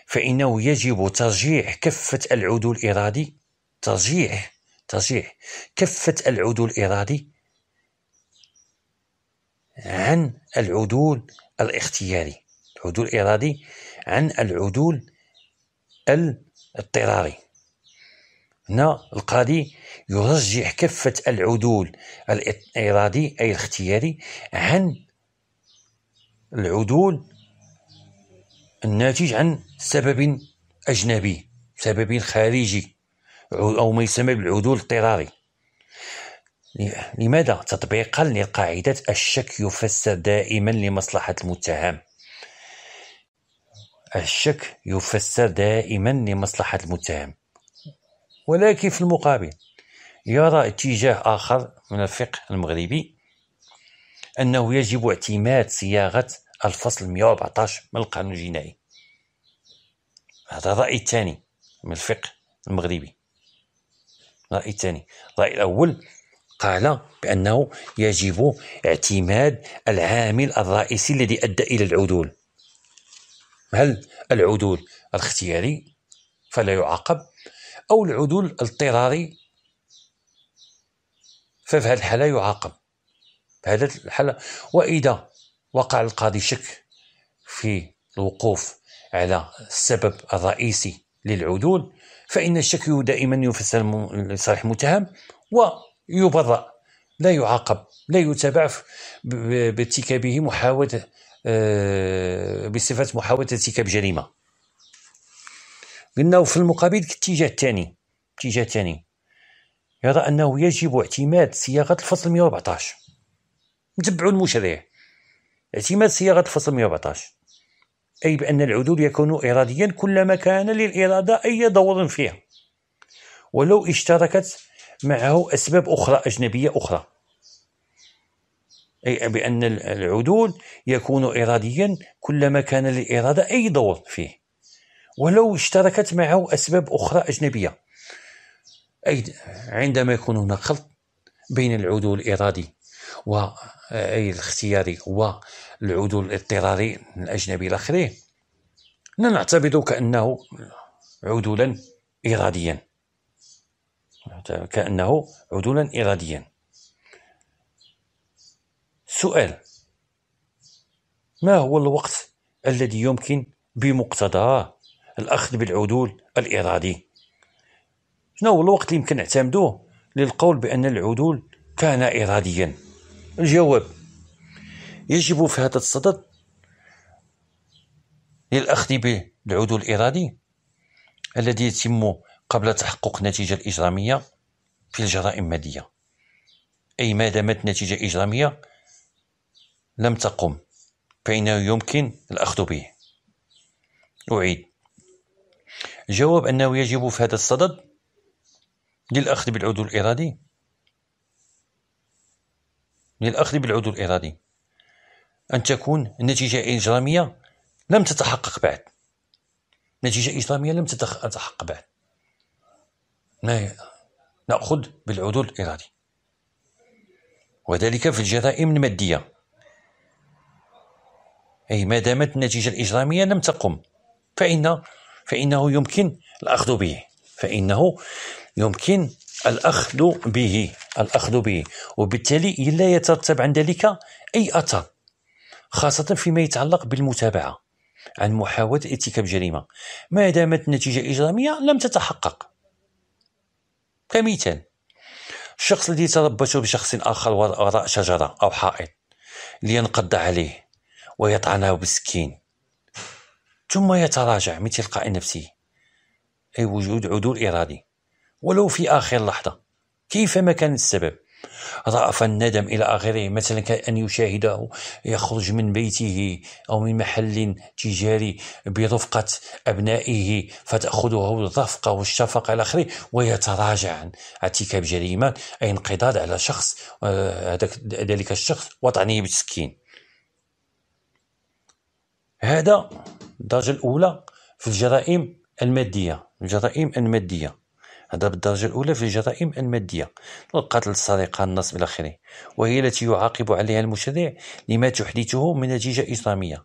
فإنه يجب ترجيح كفة العدول الإرادي ترجيح ترجيح كفة العدول الإرادي عن العدول الاختياري العدول الإرادي عن العدول الاضطراري هنا القاضي يرجح كفة العدول الإرادي أي الاختياري عن العدول الناتج عن سبب أجنبي سبب خارجي أو ما يسمى بالعدول الاضطراري لماذا تطبيقا لقاعدة الشك يفسر دائما لمصلحة المتهم الشك يفسر دائما لمصلحة المتهم ولكن في المقابل يرى اتجاه آخر من الفقه المغربي أنه يجب اعتماد صياغة الفصل 114 من القانون الجنائي هذا الرأي الثاني من الفقه المغربي الرأي الثاني الرأي الأول قال بأنه يجب اعتماد العامل الرئيسي الذي أدى إلى العدول هل العدول الاختياري فلا يعاقب أو العدول الاضطراري ففي هذه الحالة يعاقب هذا هذه الحالة وإذا وقع القاضي شك في الوقوف على السبب الرئيسي للعدول فإن الشك دائما يفسر لصالح المتهم و يبرأ لا يعاقب لا يتابع بارتكابه محاولة آه، بصفة محاولة ارتكاب جريمة قلنا في المقابل الاتجاه الثاني الاتجاه الثاني يرى أنه يجب اعتماد صياغة الفصل 114 نتبعوا المشرع اعتماد صياغة الفصل 114 أي بأن العدول يكون إراديا كلما كان للإرادة أي دور فيها ولو اشتركت معه أسباب أخرى أجنبية أخرى أي بأن العدول يكون إراديا كلما كان للإرادة أي دور فيه ولو اشتركت معه أسباب أخرى أجنبية أي عندما يكون هناك خلط بين العدول الإرادي و أي الاختياري والعدول الاضطراري الأجنبي الآخرين نعتبر كأنه عدولا إراديا كأنه عدولا إراديا سؤال ما هو الوقت الذي يمكن بمقتضاه الأخذ بالعدول الإرادي شنو هو الوقت اللي يمكن نعتمدوه للقول بأن العدول كان إراديا الجواب يجب في هذا الصدد للأخذ بالعدول الإرادي الذي يتم قبل تحقق نتيجة الإجرامية في الجرائم المادية أي ما دامت نتيجة إجرامية لم تقم فإنه يمكن الأخذ به أعيد جواب أنه يجب في هذا الصدد للأخذ بالعدول الإرادي للأخذ بالعدول الإرادي أن تكون النتيجة الإجرامية لم تتحقق بعد نتيجة إجرامية لم تتحقق بعد نأخذ بالعدول الارادي وذلك في الجرائم المادية أي ما دامت النتيجة الإجرامية لم تقم فإن فإنه يمكن الأخذ به فإنه يمكن الأخذ به الأخذ به وبالتالي لا يترتب عن ذلك أي أثر خاصة فيما يتعلق بالمتابعة عن محاولة ارتكاب جريمة ما دامت النتيجة إجرامية لم تتحقق كمثال الشخص الذي تربته بشخص آخر وراء شجرة أو حائط لينقض عليه ويطعنه بالسكين ثم يتراجع من تلقاء نفسه أي وجود عدول إرادي ولو في آخر لحظة كيفما كان السبب رأف الندم إلى آخره مثلا كأن يشاهده يخرج من بيته أو من محل تجاري برفقة أبنائه فتأخذه الرفقة والشفقة إلى آخره ويتراجع عن ارتكاب جريمة أي انقضاض على شخص آه، ذلك الشخص وطعنه بالسكين هذا الدرجة الأولى في الجرائم المادية الجرائم المادية هذا بالدرجة الأولى في الجرائم المادية القتل السرقة النصب إلى آخره وهي التي يعاقب عليها المشرع لما تحدثه من نتيجة إجرامية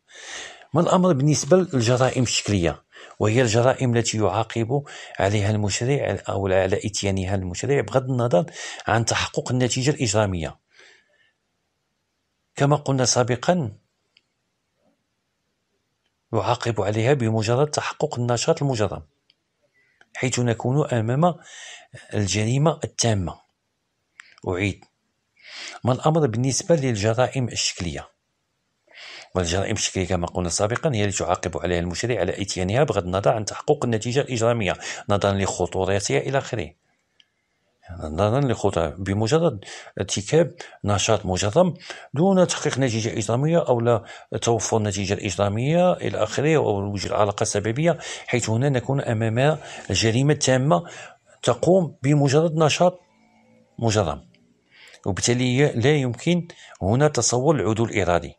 ما الأمر بالنسبة للجرائم الشكلية وهي الجرائم التي يعاقب عليها المشرع أو على إتيانها المشرع بغض النظر عن تحقق النتيجة الإجرامية كما قلنا سابقا يعاقب عليها بمجرد تحقق النشاط المجرم حيث نكون أمام الجريمة التامة أعيد ما الأمر بالنسبة للجرائم الشكلية والجرائم الشكلية كما قلنا سابقا هي التي تعاقب عليها المشرع على إتيانها بغض النظر عن تحقق النتيجة الإجرامية نظرا لخطورتها إلى آخره يعني نظرا لخطر بمجرد ارتكاب نشاط مجرم دون تحقيق نتيجة إجرامية أو لا توفر النتيجة الإجرامية إلى آخره أو وجود علاقة سببية حيث هنا نكون أمام جريمة تامة تقوم بمجرد نشاط مجرم وبالتالي لا يمكن هنا تصور العدو الإرادي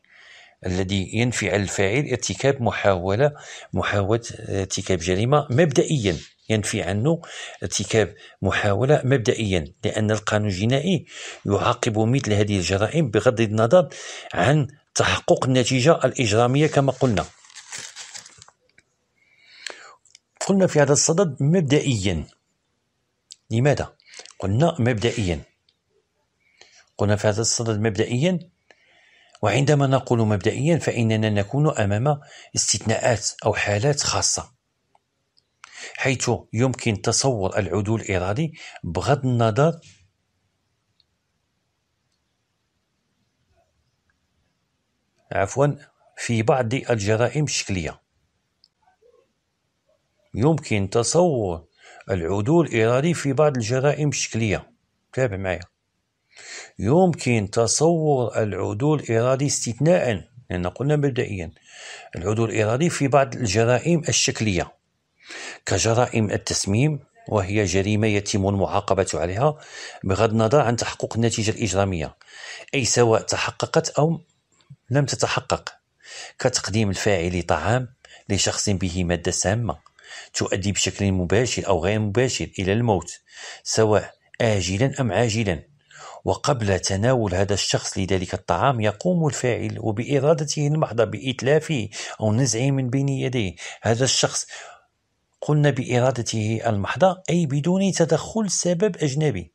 الذي ينفي على الفاعل ارتكاب محاولة محاولة ارتكاب جريمة مبدئيا ينفي عنه ارتكاب محاولة مبدئيا لأن القانون الجنائي يعاقب مثل هذه الجرائم بغض النظر عن تحقق النتيجة الإجرامية كما قلنا قلنا في هذا الصدد مبدئيا لماذا؟ قلنا مبدئيا قلنا في هذا الصدد مبدئيا وعندما نقول مبدئيا فإننا نكون أمام استثناءات أو حالات خاصة حيث يمكن تصور العدول الإرادي بغض النظر عفوا في بعض الجرائم الشكلية يمكن تصور العدول الإرادي في بعض الجرائم الشكلية تابع معايا يمكن تصور العدول الإرادي استثناءً لأن قلنا مبدئيا العدول الإرادي في بعض الجرائم الشكلية كجرائم التسميم وهي جريمة يتم المعاقبة عليها بغض النظر عن تحقق النتيجة الإجرامية أي سواء تحققت أو لم تتحقق كتقديم الفاعل طعام لشخص به مادة سامة تؤدي بشكل مباشر أو غير مباشر إلى الموت سواء آجلا أم عاجلا وقبل تناول هذا الشخص لذلك الطعام يقوم الفاعل وبإرادته المحضة بإتلافه أو نزعه من بين يديه هذا الشخص قلنا بإرادته المحضة أي بدون تدخل سبب أجنبي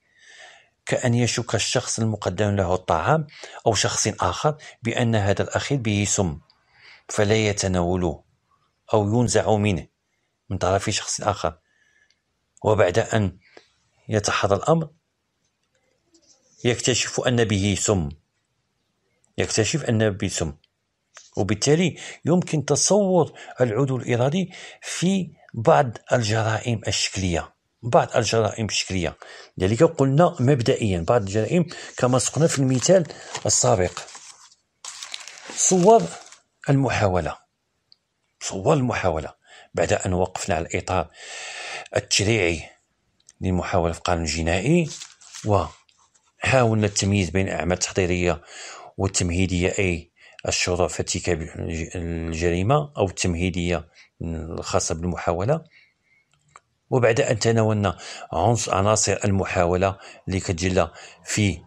كأن يشك الشخص المقدم له الطعام أو شخص آخر بأن هذا الأخير به سم فلا يتناوله أو ينزع منه من طرف شخص آخر وبعد أن يتحضر الأمر يكتشف أن به سم يكتشف أن به سم وبالتالي يمكن تصور العدو الإرادي في بعض الجرائم الشكلية بعض الجرائم الشكلية لذلك قلنا مبدئيا بعض الجرائم كما سقنا في المثال السابق صور المحاولة صور المحاولة بعد أن وقفنا على الإطار التشريعي للمحاولة في القانون الجنائي وحاولنا التمييز بين الأعمال التحضيرية والتمهيدية أي في ارتكاب الجريمة أو التمهيدية الخاصة بالمحاولة وبعد أن تناولنا عناصر المحاولة اللي كتجلى في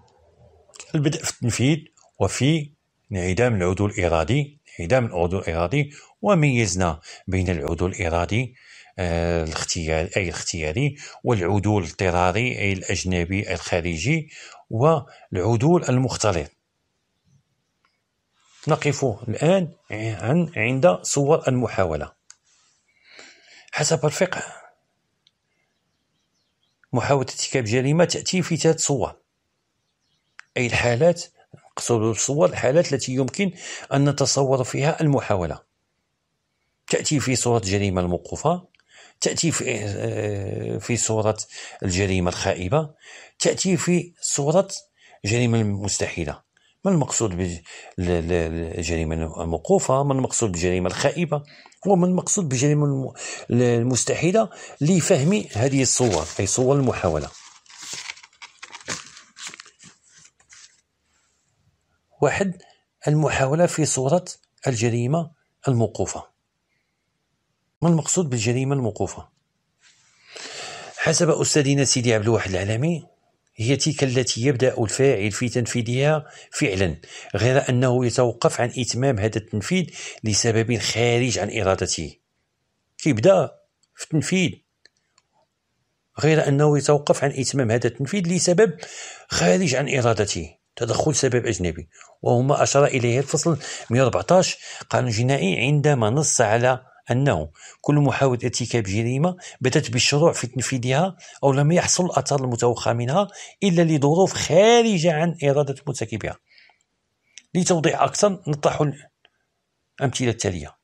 البدء في التنفيذ وفي انعدام العضو الإرادي انعدام العضو الإرادي وميزنا بين العضو الإرادي آه، الاختياري أي الاختياري والعدول الاضطراري أي الأجنبي الخارجي والعدول المختلط نقف الآن عند صور المحاولة حسب الفقه محاولة ارتكاب جريمة تأتي في ثلاث صور أي الحالات أقصد الصور الحالات التي يمكن أن نتصور فيها المحاولة تأتي في صورة الجريمة الموقوفة تأتي في آه، في صورة الجريمة الخائبة تأتي في صورة جريمة المستحيلة ما المقصود بالجريمة الموقوفة ما المقصود بالجريمة الخائبة وما المقصود بالجريمة المستحيلة لفهم هذه الصور أي صور المحاولة واحد المحاولة في صورة الجريمة الموقوفة ما المقصود بالجريمة الموقوفة حسب أستاذنا سيدي عبد الواحد العلمي هي تلك التي يبدأ الفاعل في تنفيذها فعلا غير أنه يتوقف عن إتمام هذا التنفيذ لسبب خارج عن إرادته كيبدأ في التنفيذ غير أنه يتوقف عن إتمام هذا التنفيذ لسبب خارج عن إرادته تدخل سبب أجنبي وهما أشار إليه الفصل 114 قانون جنائي عندما نص على أنه كل محاولة ارتكاب جريمة بدات بالشروع في تنفيذها أو لم يحصل الاثار المتوخى منها إلا لظروف خارجة عن إرادة مرتكبها لتوضيح أكثر نطرح الأمثلة التالية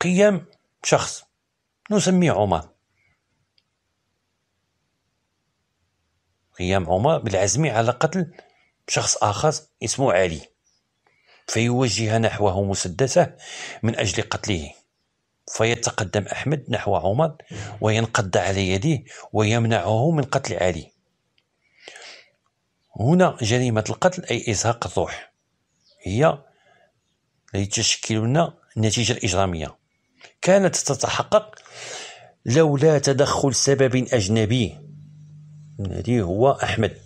قيام شخص نسميه عمر قيام عمر بالعزم على قتل شخص آخر اسمه علي فيوجه نحوه مسدسه من أجل قتله فيتقدم أحمد نحو عمر وينقض على يديه ويمنعه من قتل علي هنا جريمة القتل أي إزهاق الروح هي التي تشكل لنا النتيجة الإجرامية كانت تتحقق لولا تدخل سبب أجنبي الذي هو أحمد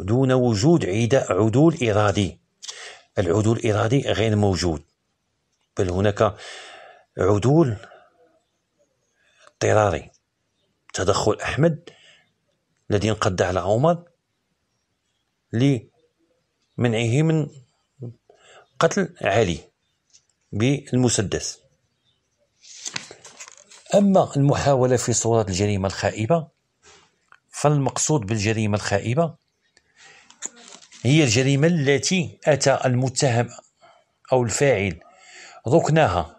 دون وجود عداء عدول إرادي العدول الإرادي غير موجود بل هناك عدول اضطراري تدخل أحمد الذي انقد على عمر لمنعه من قتل علي بالمسدس أما المحاولة في صورة الجريمة الخائبة فالمقصود بالجريمة الخائبة هي الجريمة التي أتى المتهم أو الفاعل ركنها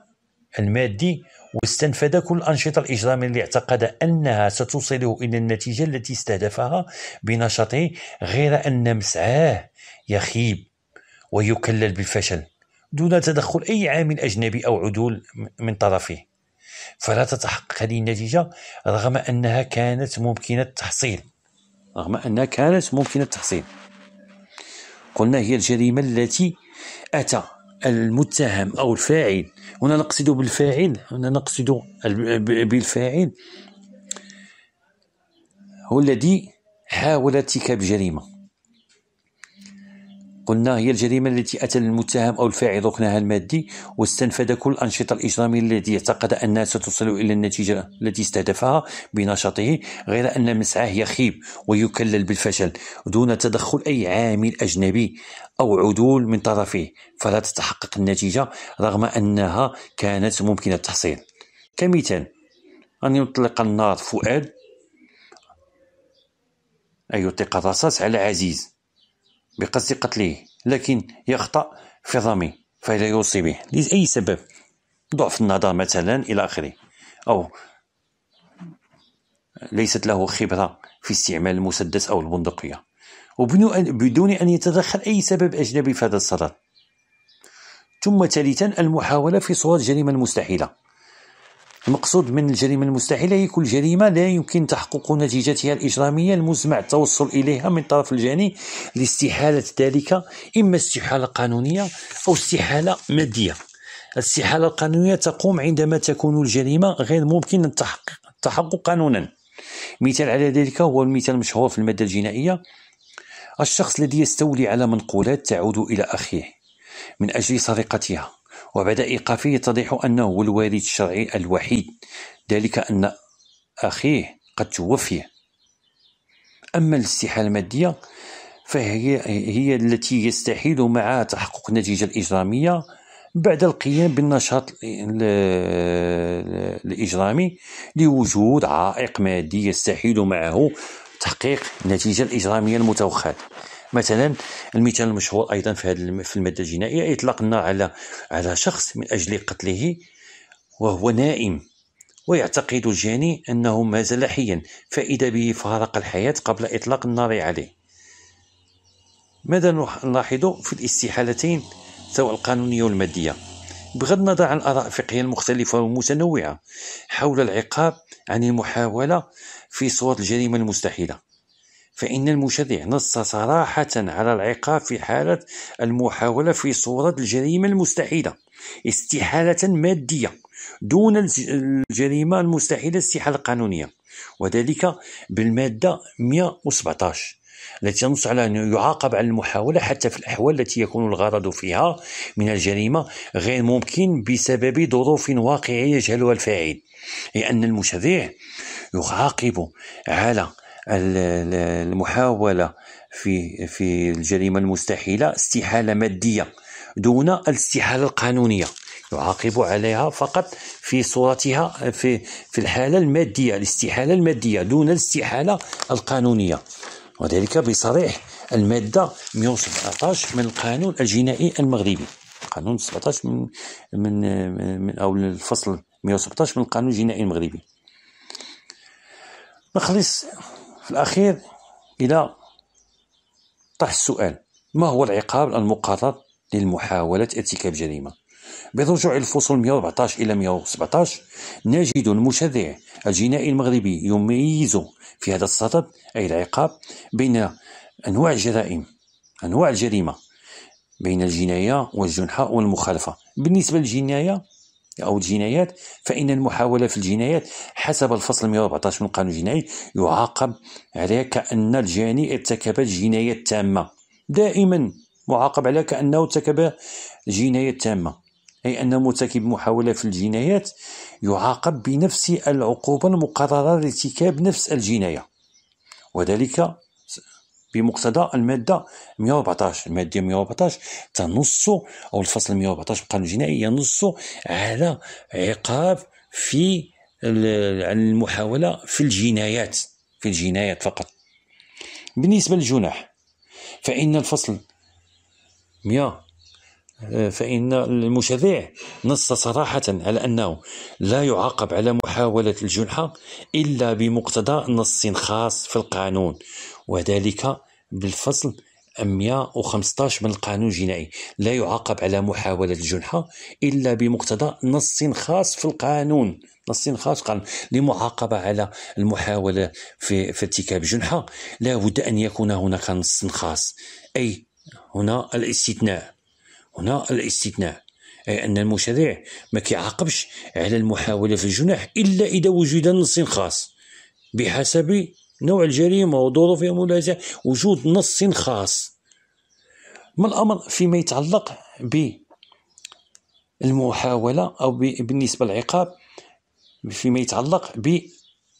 المادي واستنفد كل الأنشطة الإجرام اللي اعتقد أنها ستوصله إلى النتيجة التي استهدفها بنشاطه غير أن مسعاه يخيب ويكلل بالفشل دون تدخل أي عامل أجنبي أو عدول من طرفه فلا تتحقق هذه النتيجة رغم أنها كانت ممكنة التحصيل رغم أنها كانت ممكنة التحصيل قلنا هي الجريمة التي أتى المتهم أو الفاعل هنا نقصد بالفاعل هنا نقصد بالفاعل هو الذي حاول ارتكاب جريمه قلنا هي الجريمة التي أتى المتهم أو الفاعل ركنها المادي واستنفذ كل الأنشطة الإجرامية الذي اعتقد أنها ستوصل إلى النتيجة التي استهدفها بنشاطه غير أن مسعاه يخيب ويكلل بالفشل دون تدخل أي عامل أجنبي أو عدول من طرفه فلا تتحقق النتيجة رغم أنها كانت ممكنة التحصيل كمثال أن يطلق النار فؤاد أن يطلق الرصاص على عزيز بقصد قتله لكن يخطأ في ضمي فلا يوصي به لأي سبب ضعف النظر مثلا إلى آخره أو ليست له خبرة في استعمال المسدس أو البندقية وبدون أن يتدخل أي سبب أجنبي في هذا الصدد ثم ثالثا المحاولة في صورة جريمة المستحيلة المقصود من الجريمة المستحيلة هي كل جريمة لا يمكن تحقق نتيجتها الإجرامية المزمع التوصل إليها من طرف الجاني لاستحالة ذلك إما استحالة قانونية أو استحالة مادية الاستحالة القانونية تقوم عندما تكون الجريمة غير ممكن التحقق, التحقق قانونا مثال على ذلك هو المثال المشهور في المادة الجنائية الشخص الذي يستولي على منقولات تعود إلى أخيه من أجل سرقتها وبعد إيقافه يتضح أنه هو الوالد الشرعي الوحيد ذلك أن أخيه قد توفي أما الاستحالة المادية فهي هي التي يستحيل معها تحقق النتيجة الإجرامية بعد القيام بالنشاط الإجرامي لوجود عائق مادي يستحيل معه تحقيق النتيجة الإجرامية المتوخاة مثلا المثال المشهور ايضا في هذه في الماده الجنائيه اطلاق النار على على شخص من اجل قتله وهو نائم ويعتقد الجاني انه ما زال حيا فاذا به فارق الحياه قبل اطلاق النار عليه ماذا نلاحظ في الاستحالتين سواء القانونيه والماديه بغض النظر عن الاراء الفقهيه المختلفه والمتنوعه حول العقاب عن المحاوله في صور الجريمه المستحيله فإن المشرع نص صراحة على العقاب في حالة المحاولة في صورة الجريمة المستحيلة استحالة مادية دون الجريمة المستحيلة استحالة قانونية وذلك بالمادة 117 التي تنص على أن يعاقب على المحاولة حتى في الأحوال التي يكون الغرض فيها من الجريمة غير ممكن بسبب ظروف واقعية يجهلها الفاعل لأن المشرع يعاقب على المحاولة في في الجريمة المستحيلة استحالة مادية دون الاستحالة القانونية يعاقب عليها فقط في صورتها في في الحالة المادية الاستحالة المادية دون الاستحالة القانونية وذلك بصريح المادة 117 من القانون الجنائي المغربي قانون 17 من من, من او الفصل 117 من القانون الجنائي المغربي نخلص في الأخير إلى طرح السؤال ما هو العقاب المقرر للمحاولة ارتكاب جريمة برجوع الفصول 114 إلى 117 نجد المشرع الجنائي المغربي يميز في هذا الصدد أي العقاب بين أنواع الجرائم أنواع الجريمة بين الجناية والجنحة والمخالفة بالنسبة للجناية أو الجنايات فإن المحاولة في الجنايات حسب الفصل 114 من القانون الجنائي يعاقب عليها كأن الجاني ارتكب الجناية التامة دائما معاقب عليها كأنه ارتكب الجناية التامة أي أن مرتكب محاولة في الجنايات يعاقب بنفس العقوبة المقررة لارتكاب نفس الجناية وذلك بمقتضى الماده 114 الماده 114 تنص او الفصل 114 القانون الجنائي ينص على عقاب في المحاوله في الجنايات في الجنايات فقط بالنسبه للجناح فان الفصل 100 آه، فإن المشرع نص صراحة على أنه لا يعاقب على محاولة الجنحة إلا بمقتضى نص خاص في القانون وذلك بالفصل 115 من القانون الجنائي لا يعاقب على محاولة الجنحة إلا بمقتضى نص خاص في القانون نص خاص قال لمعاقبة على المحاولة في, في ارتكاب جنحة لا بد أن يكون هناك نص خاص أي هنا الاستثناء هنا الاستثناء أي أن المشرع ما كيعاقبش على المحاولة في الجنح إلا إذا وجد نص خاص بحسب نوع الجريمة وظروفها وملازمة وجود نص خاص ما الأمر فيما يتعلق بالمحاولة أو بالنسبة للعقاب فيما يتعلق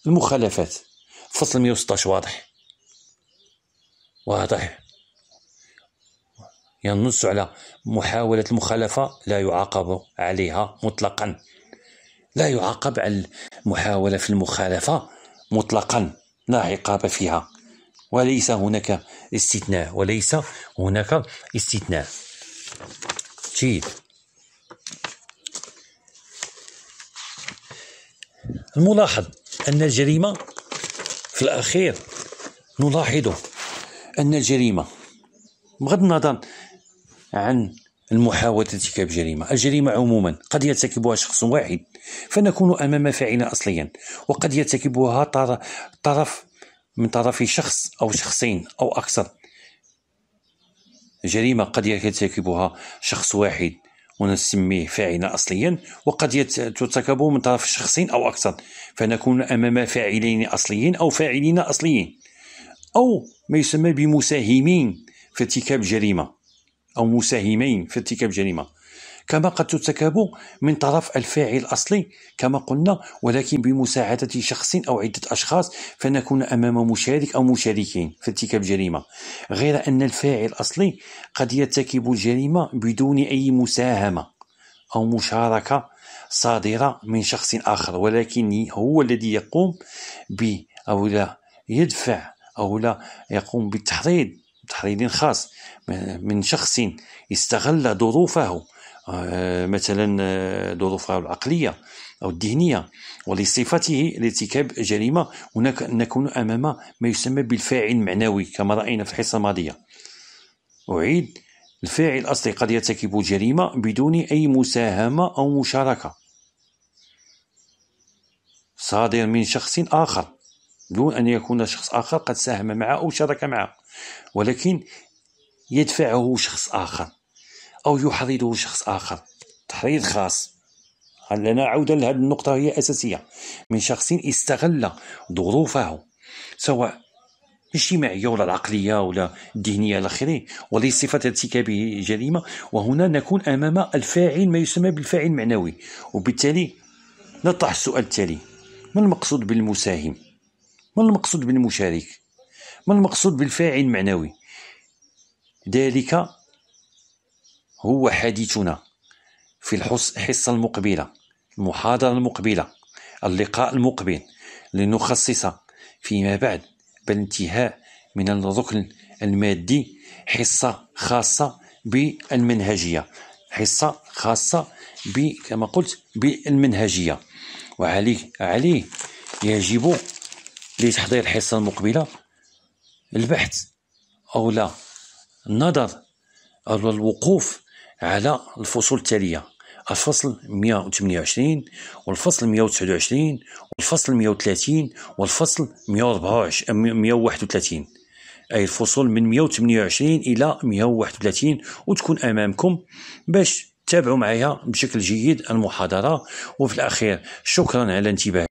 بالمخالفات فصل 116 واضح واضح ينص على محاولة المخالفة لا يعاقب عليها مطلقا لا يعاقب على المحاولة في المخالفة مطلقا لا عقاب فيها وليس هناك استثناء وليس هناك استثناء جيد الملاحظ أن الجريمة في الأخير نلاحظ أن الجريمة بغض النظر عن المحاولة ارتكاب جريمة الجريمة عموما قد يرتكبها شخص واحد فنكون أمام فاعل أصليا وقد يرتكبها طرف من طرف شخص أو شخصين أو أكثر جريمة قد يرتكبها شخص واحد ونسميه فاعلا أصليا وقد ترتكب من طرف شخصين أو أكثر فنكون أمام فاعلين أصليين أو فاعلين أصليين أو ما يسمى بمساهمين في ارتكاب جريمة أو مساهمين في ارتكاب جريمة كما قد ترتكب من طرف الفاعل الأصلي كما قلنا ولكن بمساعدة شخص أو عدة أشخاص فنكون أمام مشارك أو مشاركين في ارتكاب جريمه غير أن الفاعل الأصلي قد يرتكب الجريمة بدون أي مساهمة أو مشاركة صادرة من شخص آخر ولكن هو الذي يقوم ب أو لا يدفع أو لا يقوم بالتحريض تحريض خاص من شخص استغل ظروفه آه، مثلا آه، ظروف العقليه او الذهنيه ولصفته لارتكاب جريمه هناك نكون امام ما يسمى بالفاعل المعنوي كما راينا في الحصه الماضيه اعيد الفاعل الاصلي قد يرتكب جريمه بدون اي مساهمه او مشاركه صادر من شخص اخر دون ان يكون شخص اخر قد ساهم معه او شارك معه ولكن يدفعه شخص اخر أو يحرضه شخص آخر تحريض خاص لنا عودة لهذه النقطة هي أساسية من شخص استغل ظروفه سواء الاجتماعية ولا العقلية ولا الذهنية اخره ولا صفة ارتكابه جريمة وهنا نكون أمام الفاعل ما يسمى بالفاعل المعنوي وبالتالي نطرح السؤال التالي ما المقصود بالمساهم ما المقصود بالمشارك ما المقصود بالفاعل المعنوي ذلك هو حديثنا في الحصة المقبلة المحاضرة المقبلة اللقاء المقبل لنخصص فيما بعد بالانتهاء من الركن المادي حصة خاصة بالمنهجية حصة خاصة ب كما قلت بالمنهجية وعليه عليه يجب لتحضير الحصة المقبلة البحث أو لا النظر أو الوقوف على الفصول التالية الفصل 128 والفصل 129 والفصل 130 والفصل 124 131 أي الفصول من 128 إلى 131 وتكون أمامكم باش تابعوا معايا بشكل جيد المحاضرة وفي الأخير شكرا على انتباهكم